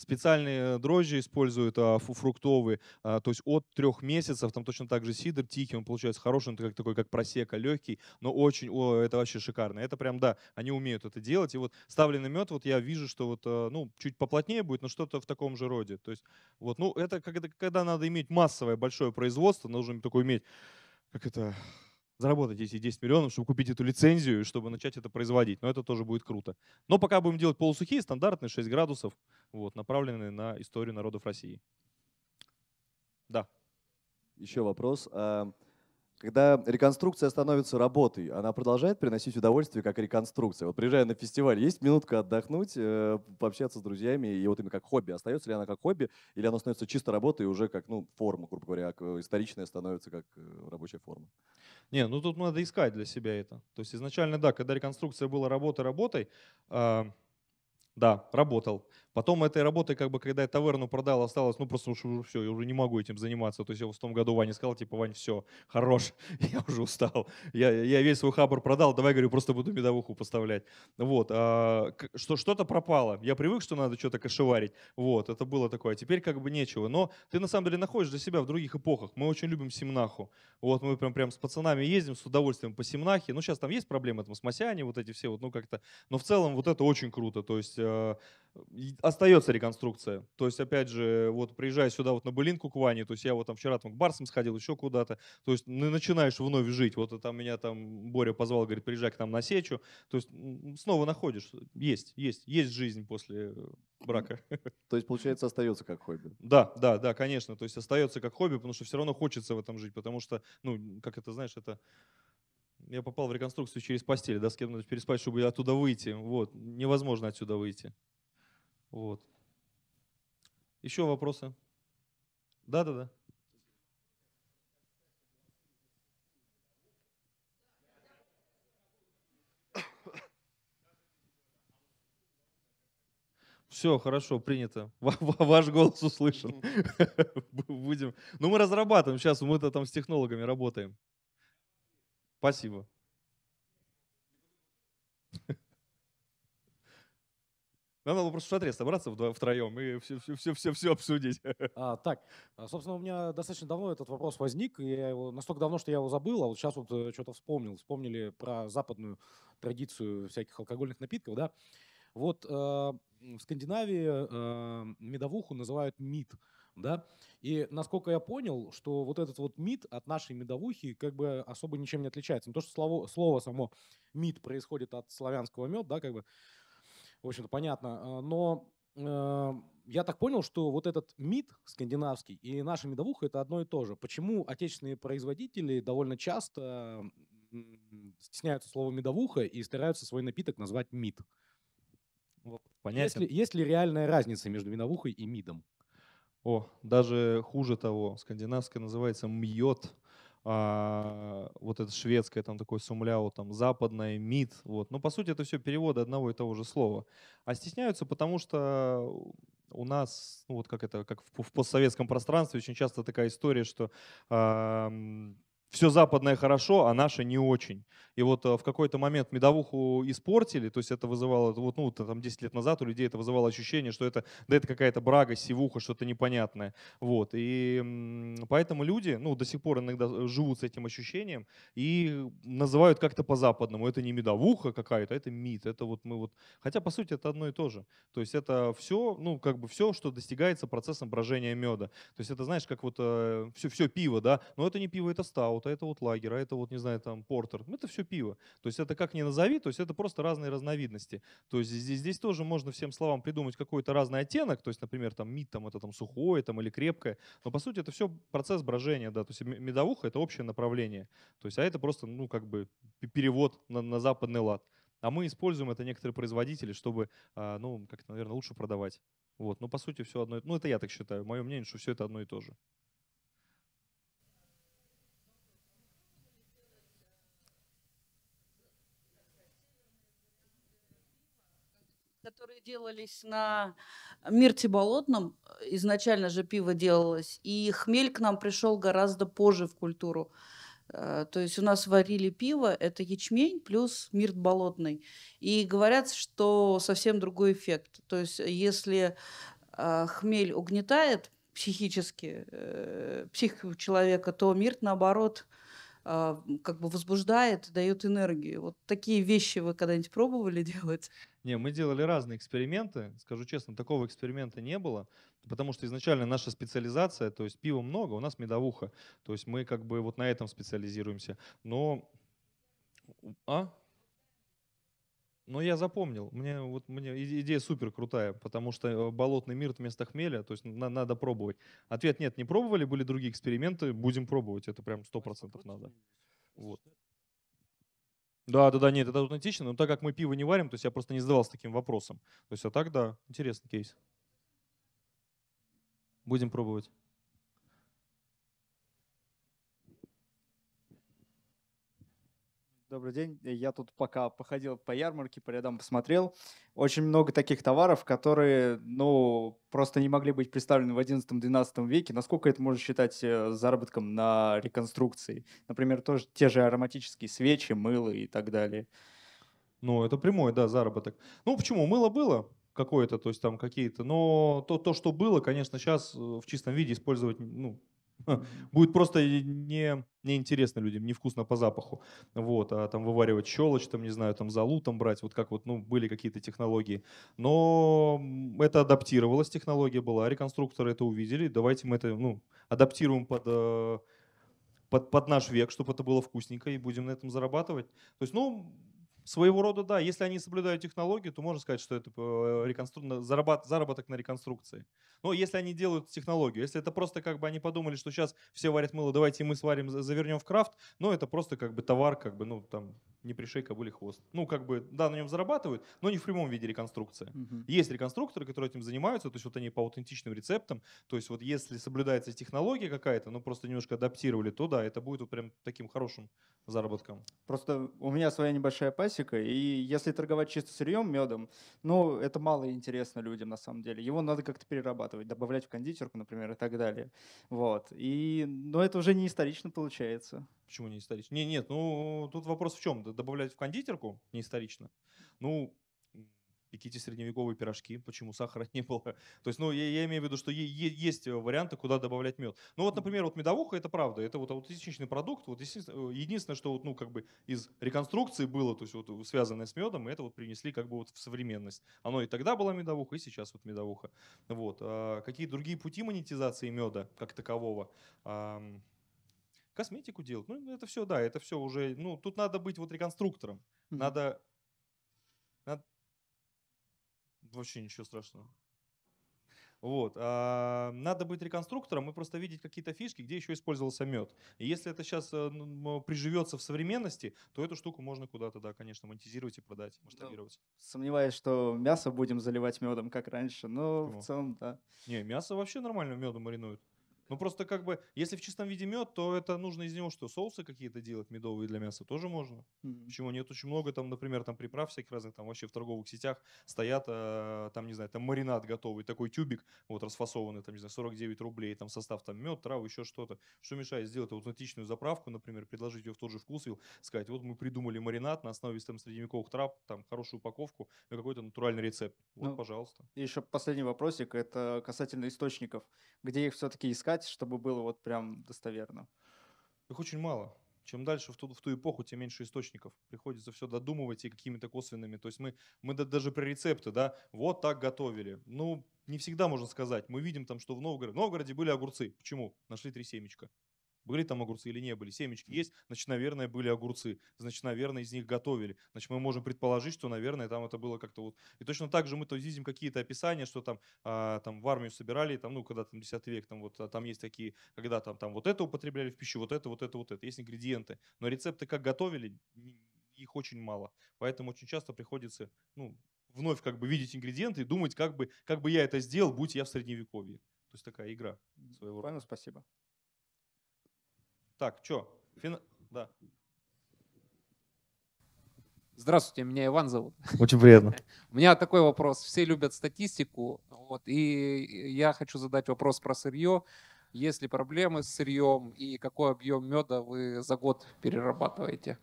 Специальные дрожжи используют а, фруктовые, а, то есть от трех месяцев, там точно так же сидр тихий, он получается хороший, он как, такой как просека, легкий, но очень, о, это вообще шикарно. Это прям, да, они умеют это делать. И вот ставленный мед, вот я вижу, что вот, а, ну, чуть поплотнее будет, но что-то в таком же роде. То есть вот, ну, это когда, когда надо иметь массовое большое производство, нужно такое иметь, как это, заработать эти 10 миллионов, чтобы купить эту лицензию, чтобы начать это производить. Но это тоже будет круто. Но пока будем делать полусухие, стандартные 6 градусов, вот, направленные на историю народов России. Да. Еще вопрос. А, когда реконструкция становится работой, она продолжает приносить удовольствие, как реконструкция? Вот приезжая на фестиваль, есть минутка отдохнуть, э, пообщаться с друзьями, и вот именно как хобби. Остается ли она как хобби, или она становится чисто работой и уже как ну, форма, грубо говоря, историчная становится как э, рабочая форма? Не, ну тут надо искать для себя это. То есть изначально, да, когда реконструкция была работой-работой, э, а, да, работал. Потом этой работой, как бы, когда я таверну продал, осталось, ну, просто уж все, я уже не могу этим заниматься. То есть я в том году Ване сказал, типа, Вань, все, хорош, я уже устал. Я, я весь свой хабар продал, давай, говорю, просто буду медовуху поставлять. Вот, а, что что-то пропало. Я привык, что надо что-то кошеварить. Вот, это было такое. теперь как бы нечего. Но ты, на самом деле, находишь для себя в других эпохах. Мы очень любим семнаху. Вот, мы прям, прям с пацанами ездим с удовольствием по семнахе. Ну, сейчас там есть проблемы, там, с Масяне, вот эти все, вот, ну, как-то. Но в целом вот это очень круто. То есть э, остается реконструкция. То есть, опять же, вот приезжая сюда вот на Былинку к Ване, то есть я вот там вчера там к Барсам сходил, еще куда-то, то есть ну, начинаешь вновь жить. Вот там меня там Боря позвал, говорит, приезжай к нам на Сечу. То есть снова находишь. Есть, есть, есть жизнь после брака. То есть, получается, остается как хобби? Да, да, да, конечно. То есть остается как хобби, потому что все равно хочется в этом жить, потому что, ну, как это, знаешь, это я попал в реконструкцию через постель, да, с кем надо переспать, чтобы оттуда выйти. Вот, невозможно отсюда выйти. Вот. Еще вопросы? Да, да, да. Все, хорошо, принято. Ваш голос услышан. Будем. Ну, мы разрабатываем сейчас, мы-то там с технологами работаем. Спасибо. Нам надо просто в шатре собраться втроем и все-все-все-все обсудить. А, так, а, собственно, у меня достаточно давно этот вопрос возник, и я его, настолько давно, что я его забыл, а вот сейчас вот э, что-то вспомнил. Вспомнили про западную традицию всяких алкогольных напитков, да. Вот э, в Скандинавии э, медовуху называют мид, да. И насколько я понял, что вот этот вот мид от нашей медовухи как бы особо ничем не отличается. Но ну, то, что слово, слово само мид происходит от славянского мед, да, как бы в общем-то, понятно. Э, но э, я так понял, что вот этот МИД скандинавский и наша медовуха – это одно и то же. Почему отечественные производители довольно часто стесняются слова медовуха и стараются свой напиток назвать МИД? Вот, понятен. Есть ли, есть ли реальная разница между медовухой и МИДом? О, даже хуже того, скандинавская называется мьет, а, вот это шведское, там такое сумляо, там западное, мид. Вот. Но ну, по сути это все переводы одного и того же слова. А стесняются, потому что у нас, ну вот как это, как в, в постсоветском пространстве очень часто такая история, что э, все западное хорошо, а наше не очень. И вот э, в какой-то момент медовуху испортили, то есть это вызывало, вот, ну, там 10 лет назад у людей это вызывало ощущение, что это, да это какая-то брага, сивуха, что-то непонятное. Вот. И поэтому люди, ну, до сих пор иногда э, живут с этим ощущением и называют как-то по-западному. Это не медовуха какая-то, а это мид. Это вот мы вот... Хотя, по сути, это одно и то же. То есть это все, ну, как бы все, что достигается процессом брожения меда. То есть это, знаешь, как вот все, э, все пиво, да, но это не пиво, это стаут Stout, а это вот лагерь, а это вот, не знаю, там, портер. Это все пиво. То есть это как ни назови, то есть это просто разные разновидности. То есть здесь, здесь тоже можно всем словам придумать какой-то разный оттенок, то есть, например, там мид, там, это там сухое там, или крепкое. Но, по сути, это все процесс брожения, да. То есть медовуха — это общее направление. То есть, а это просто, ну, как бы перевод на, на западный лад. А мы используем это некоторые производители, чтобы, а, ну, как-то, наверное, лучше продавать. Вот, но ну, по сути все одно и Ну, это я так считаю. Мое мнение, что все это одно и то же. которые делались на Мирте Болотном, э, изначально же пиво делалось, и хмель к нам пришел гораздо позже в культуру. Э, то есть у нас варили пиво, это ячмень плюс мирт болотный. И говорят, что совсем другой эффект. То есть если э, хмель угнетает психически психику человека, то мирт, наоборот, как бы возбуждает, дает энергию. Вот такие вещи вы когда-нибудь пробовали делать? Не, мы делали разные эксперименты. Скажу честно, такого эксперимента не было, потому что изначально наша специализация, то есть пива много, у нас медовуха. То есть мы как бы вот на этом специализируемся. Но... А? Но я запомнил. Мне вот мне идея супер крутая, потому что э, болотный мир вместо хмеля, то есть на, надо пробовать. Ответ нет, не пробовали, были другие эксперименты, будем пробовать. Это прям сто процентов надо. Вот. Да, да, да, нет, это аутентично, но так как мы пиво не варим, то есть я просто не задавался таким вопросом. То есть, а так, да, интересный кейс. Будем пробовать. Добрый день. Я тут пока походил по ярмарке, по рядам посмотрел. Очень много таких товаров, которые, ну, просто не могли быть представлены в 11-12 веке. Насколько это можно считать э, заработком на реконструкции? Например, тоже те же ароматические свечи, мыло и так далее. Ну, это прямой, да, заработок. Ну, почему? Мыло было, какое-то, то есть там какие-то. Но то, то, что было, конечно, сейчас э, в чистом виде использовать ну, будет просто не, неинтересно людям, невкусно по запаху. Вот, а там вываривать щелочь, там, не знаю, там залу там брать, вот как вот, ну, были какие-то технологии. Но это адаптировалась технология была, реконструкторы это увидели, давайте мы это, ну, адаптируем под э, под, под наш век, чтобы это было вкусненько, и будем на этом зарабатывать. То есть, ну, Своего рода, да. Если они соблюдают технологии, то можно сказать, что это э, реконстру... заработ заработок на реконструкции. Но если они делают технологию, если это просто как бы они подумали, что сейчас все варят мыло, давайте мы сварим, завернем в крафт, но это просто как бы товар, как бы, ну, там, не пришей кобыле хвост. Ну, как бы, да, на нем зарабатывают, но не в прямом виде реконструкция. Угу. Есть реконструкторы, которые этим занимаются, то есть вот они по аутентичным рецептам, то есть вот если соблюдается технология какая-то, ну, просто немножко адаптировали, то да, это будет вот прям таким хорошим заработком. Просто у меня своя небольшая пасека, и если торговать чисто сырьем, медом, ну, это мало интересно людям на самом деле. Его надо как-то перерабатывать, добавлять в кондитерку, например, и так далее. Вот. И, но это уже не исторично получается. Почему не исторично? Не, нет, ну тут вопрос в чем? Добавлять в кондитерку не исторично. Ну, пеките средневековые пирожки, почему сахара не было. То есть, ну, я, я имею в виду, что есть варианты, куда добавлять мед. Ну, вот, например, вот медовуха, это правда, это вот аутентичный продукт. Вот э, единственное, что вот, ну, как бы из реконструкции было, то есть вот связанное с медом, это вот принесли как бы вот в современность. Оно и тогда была медовуха, и сейчас вот медовуха. Вот. А какие другие пути монетизации меда как такового? А, Косметику делать, ну это все, да, это все уже, ну тут надо быть вот реконструктором. Mm-hmm. Надо, надо... Вообще ничего страшного. Вот. А, надо быть реконструктором и просто видеть какие-то фишки, где еще использовался мед. И если это сейчас э, ну, приживется в современности, то эту штуку можно куда-то, да, конечно, монетизировать и продать, ну, масштабировать. Да. Сомневаюсь, что мясо будем заливать медом, как раньше, но Почему? в целом, да. Не, мясо вообще нормально медом маринуют. Ну просто как бы, если в чистом виде мед, то это нужно из него что, соусы какие-то делать медовые для мяса тоже можно. Mm-hmm. Почему нет? Очень много там, например, там приправ всяких разных, там вообще в торговых сетях стоят, э, там, не знаю, там маринад готовый, такой тюбик, вот расфасованный, там, не знаю, 49 рублей, там состав там мед, травы, еще что-то. Что мешает сделать аутентичную заправку, например, предложить ее в тот же вкус, сказать, вот мы придумали маринад на основе там средневековых трав, там хорошую упаковку и какой-то натуральный рецепт. Вот, ну, пожалуйста. Еще последний вопросик, это касательно источников. Где их все-таки искать? сказать, чтобы было вот прям достоверно? Их очень мало. Чем дальше в ту, в ту эпоху, тем меньше источников. Приходится все додумывать и какими-то косвенными. То есть мы, мы даже про рецепты, да, вот так готовили. Ну, не всегда можно сказать. Мы видим там, что в Новгороде, в Новгороде были огурцы. Почему? Нашли три семечка. Были там огурцы или не были? Семечки есть, значит, наверное, были огурцы. Значит, наверное, из них готовили. Значит, мы можем предположить, что, наверное, там это было как-то вот... И точно так же мы то видим какие-то описания, что там, а, там в армию собирали, там, ну, когда там 10 век, там вот а там есть такие, когда там, там вот это употребляли в пищу, вот это, вот это, вот это. Есть ингредиенты. Но рецепты как готовили, их очень мало. Поэтому очень часто приходится, ну, вновь как бы видеть ингредиенты и думать, как бы, как бы я это сделал, будь я в средневековье. То есть такая игра своего рода. Понял, спасибо. Так, что? Фин... Да. Здравствуйте, меня Иван зовут. Очень приятно. У меня такой вопрос. Все любят статистику, вот, и я хочу задать вопрос про сырье. Есть ли проблемы с сырьем и какой объем меда вы за год перерабатываете?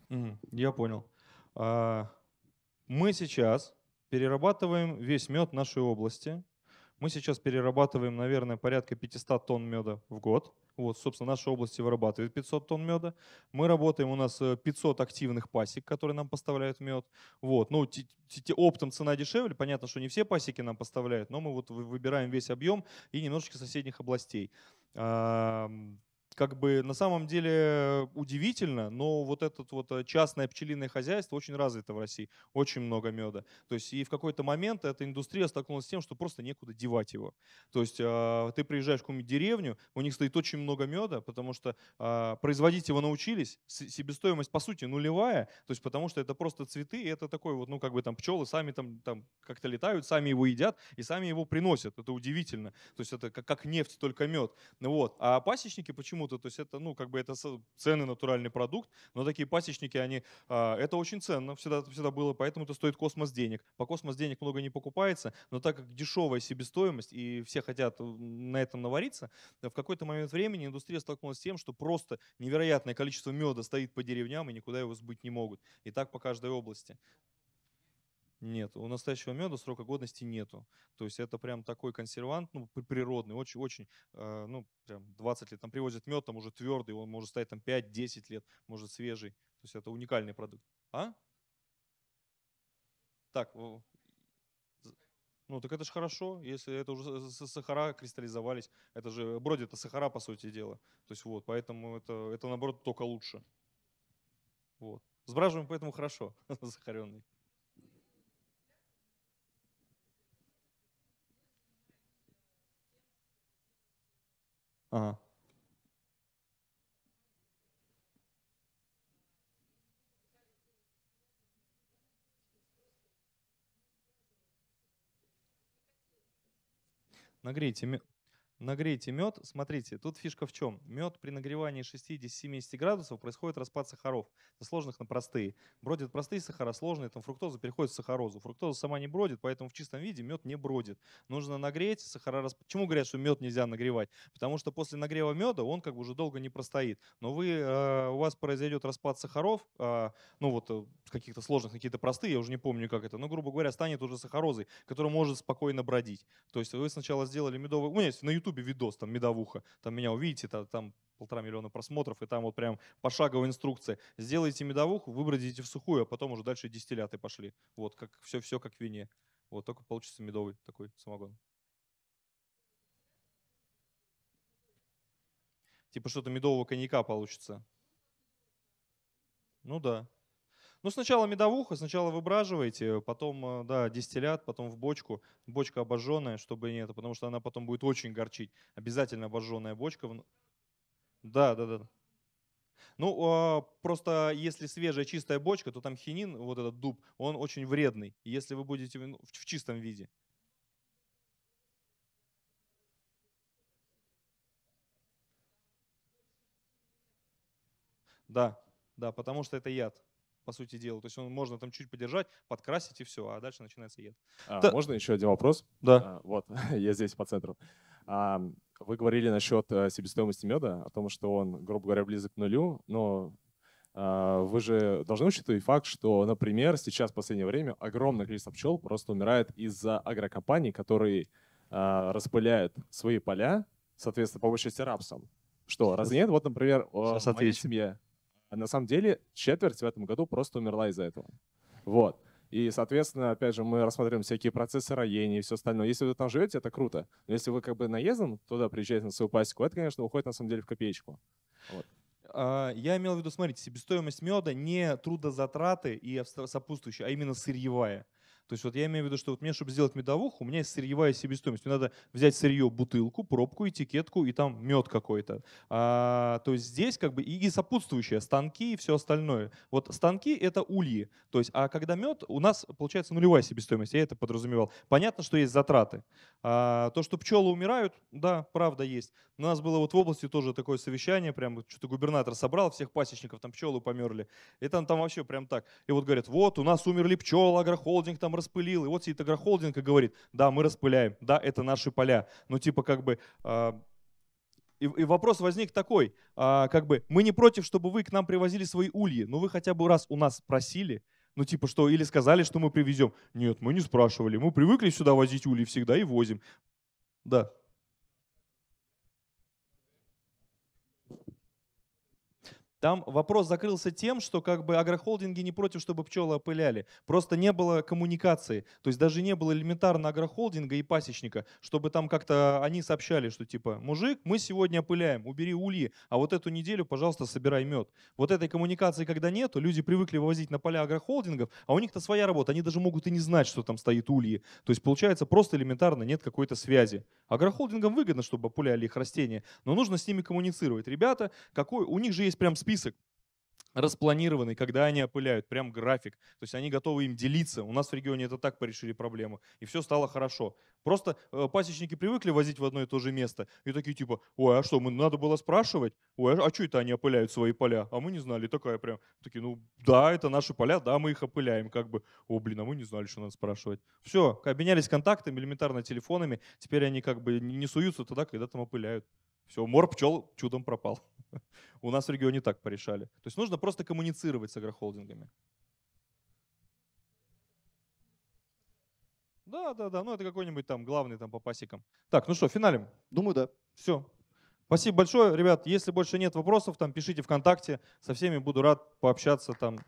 Я понял. А, мы сейчас перерабатываем весь мед нашей области. Мы сейчас перерабатываем, наверное, порядка 500 тонн меда в год. Вот, собственно, наши области вырабатывают 500 тонн меда. Мы работаем, у нас 500 э, активных пасек, которые нам поставляют мед. Вот, ну, оптом цена дешевле, понятно, что не все пасеки нам поставляют, но мы вот выбираем весь объем и немножечко соседних областей как бы на самом деле удивительно, но вот это вот э, частное пчелиное хозяйство очень развито в России, очень много меда. То есть и в какой-то момент эта индустрия столкнулась с тем, что просто некуда девать его. То есть а, ты приезжаешь в какую-нибудь деревню, у них стоит очень много меда, потому что а, производить его научились, себестоимость по сути нулевая, то есть потому что это просто цветы, и это такой вот, ну как бы там пчелы сами там, там как-то летают, сами его едят и сами его приносят. Это удивительно. То есть это как, как нефть, только мед. Вот. А пасечники почему минуты. То есть это, ну, как бы это ценный натуральный продукт, но такие пасечники, они, а, это очень ценно, всегда, всегда было, поэтому это стоит космос денег. По космос денег много не покупается, но так как дешевая себестоимость и все хотят э, на этом навариться, в какой-то момент времени индустрия столкнулась с тем, что просто невероятное количество меда стоит по деревням и никуда его сбыть не могут. И так по каждой области. Нет, у настоящего меда срока годности нету. То есть это прям такой консервант, ну, природный, очень-очень, э, ну, прям 20 лет. Там привозят мед, там уже твердый, он может стоять там 5-10 лет, может свежий. То есть это уникальный продукт. А? Так, ну, так это же хорошо, если это уже сахара кристаллизовались. Это же броди это сахара, по сути дела. То есть вот, поэтому это, это наоборот только лучше. Вот. Сбраживаем поэтому хорошо, захаренный. Ага. Нагрейте нагрейте мед. Смотрите, тут фишка в чем. Мед при нагревании 60-70 градусов происходит распад сахаров со сложных на простые. Бродят простые сахара, сложные, там фруктоза переходит в сахарозу. Фруктоза сама не бродит, поэтому в чистом виде мед не бродит. Нужно нагреть сахара. Почему говорят, что мед нельзя нагревать? Потому что после нагрева меда он как бы уже долго не простоит. Но вы, э, у вас произойдет распад сахаров, э, ну вот э, каких-то сложных, какие-то простые, я уже не помню как это, но грубо говоря, станет уже сахарозой, которая может спокойно бродить. То есть вы сначала сделали медовый... У меня есть на YouTube Ютубе видос, там, медовуха, там меня увидите, там, там полтора миллиона просмотров, и там вот прям пошаговая инструкция. Сделайте медовуху, выбродите в сухую, а потом уже дальше дистилляты пошли. Вот, как все-все как в вине. Вот, только получится медовый такой самогон. Типа что-то медового коньяка получится. Ну да. Ну, сначала медовуха, сначала выбраживаете, потом, э, да, дистиллят, потом в бочку. Бочка обожженная, чтобы не это, потому что она потом будет очень горчить. Обязательно обожженная бочка. Да, да, да. Ну, а, просто если свежая чистая бочка, то там хинин, вот этот дуб, он очень вредный, если вы будете в ну, чистом виде. Да, да, потому что это яд по сути дела. То есть он можно там чуть подержать, подкрасить и все, а дальше начинается ед. А, Можно еще один вопрос? Да. А, вот, я здесь по центру. А, вы говорили насчет э, себестоимости меда, о том, что он, грубо говоря, близок к нулю, но а, вы же должны учитывать факт, что, например, сейчас в последнее время огромное количество пчел просто умирает из-за агрокомпаний, которые э, распыляют свои поля, соответственно, по большей части рапсом. Что, Разве нет? Вот, например, сейчас в моей отвечу. семье а на самом деле четверть в этом году просто умерла из-за этого. Вот. И, соответственно, опять же, мы рассмотрим всякие процессы роения и все остальное. Если вы там живете, это круто. Но если вы как бы наездом туда приезжаете на свою пасеку, это, конечно, уходит на самом деле в копеечку. Вот. А, я имел в виду, смотрите, себестоимость меда не трудозатраты и сопутствующие, а именно сырьевая. То есть вот я имею в виду, что вот мне, чтобы сделать медовуху, у меня есть сырьевая себестоимость. Мне надо взять сырье, бутылку, пробку, этикетку и там мед какой-то. А, то есть здесь как бы и сопутствующие станки и все остальное. Вот станки — это ульи. То есть, а когда мед, у нас получается нулевая себестоимость. Я это подразумевал. Понятно, что есть затраты. А, то, что пчелы умирают, да, правда есть. У нас было вот в области тоже такое совещание, прям что-то губернатор собрал всех пасечников, там пчелы померли. И там, там вообще прям так. И вот говорят, вот у нас умерли пчелы, агрохолдинг там распылил, и вот сидит агрохолдинг и говорит, да, мы распыляем, да, это наши поля. Ну типа как бы... А, и, и вопрос возник такой, а, как бы, мы не против, чтобы вы к нам привозили свои ульи, но вы хотя бы раз у нас просили, ну, типа, что, или сказали, что мы привезем. Нет, мы не спрашивали. Мы привыкли сюда возить ульи всегда и возим. Да. Там вопрос закрылся тем, что как бы агрохолдинги не против, чтобы пчелы опыляли. Просто не было коммуникации. То есть даже не было элементарно агрохолдинга и пасечника, чтобы там как-то они сообщали, что типа, мужик, мы сегодня опыляем, убери ули, а вот эту неделю, пожалуйста, собирай мед. Вот этой коммуникации когда нету, люди привыкли вывозить на поля агрохолдингов, а у них-то своя работа, они даже могут и не знать, что там стоит ульи. То есть получается просто элементарно нет какой-то связи. Агрохолдингам выгодно, чтобы опыляли их растения, но нужно с ними коммуницировать. Ребята, какой, у них же есть прям специальный список распланированный, когда они опыляют, прям график. То есть они готовы им делиться. У нас в регионе это так порешили проблему. И все стало хорошо. Просто э, пасечники привыкли возить в одно и то же место. И такие типа, ой, а что, мы надо было спрашивать? Ой, а, а что это они опыляют свои поля? А мы не знали. такая прям, такие, ну да, это наши поля, да, мы их опыляем. Как бы, о, блин, а мы не знали, что надо спрашивать. Все, обменялись контактами, элементарно телефонами. Теперь они как бы не суются туда, когда там опыляют. Все, мор пчел чудом пропал. У нас в регионе так порешали. То есть нужно просто коммуницировать с агрохолдингами. Да, да, да. Ну, это какой-нибудь там главный там по пасекам. Так, ну что, финалем? Думаю, да. Все. Спасибо большое, ребят. Если больше нет вопросов, там пишите ВКонтакте. Со всеми буду рад пообщаться там.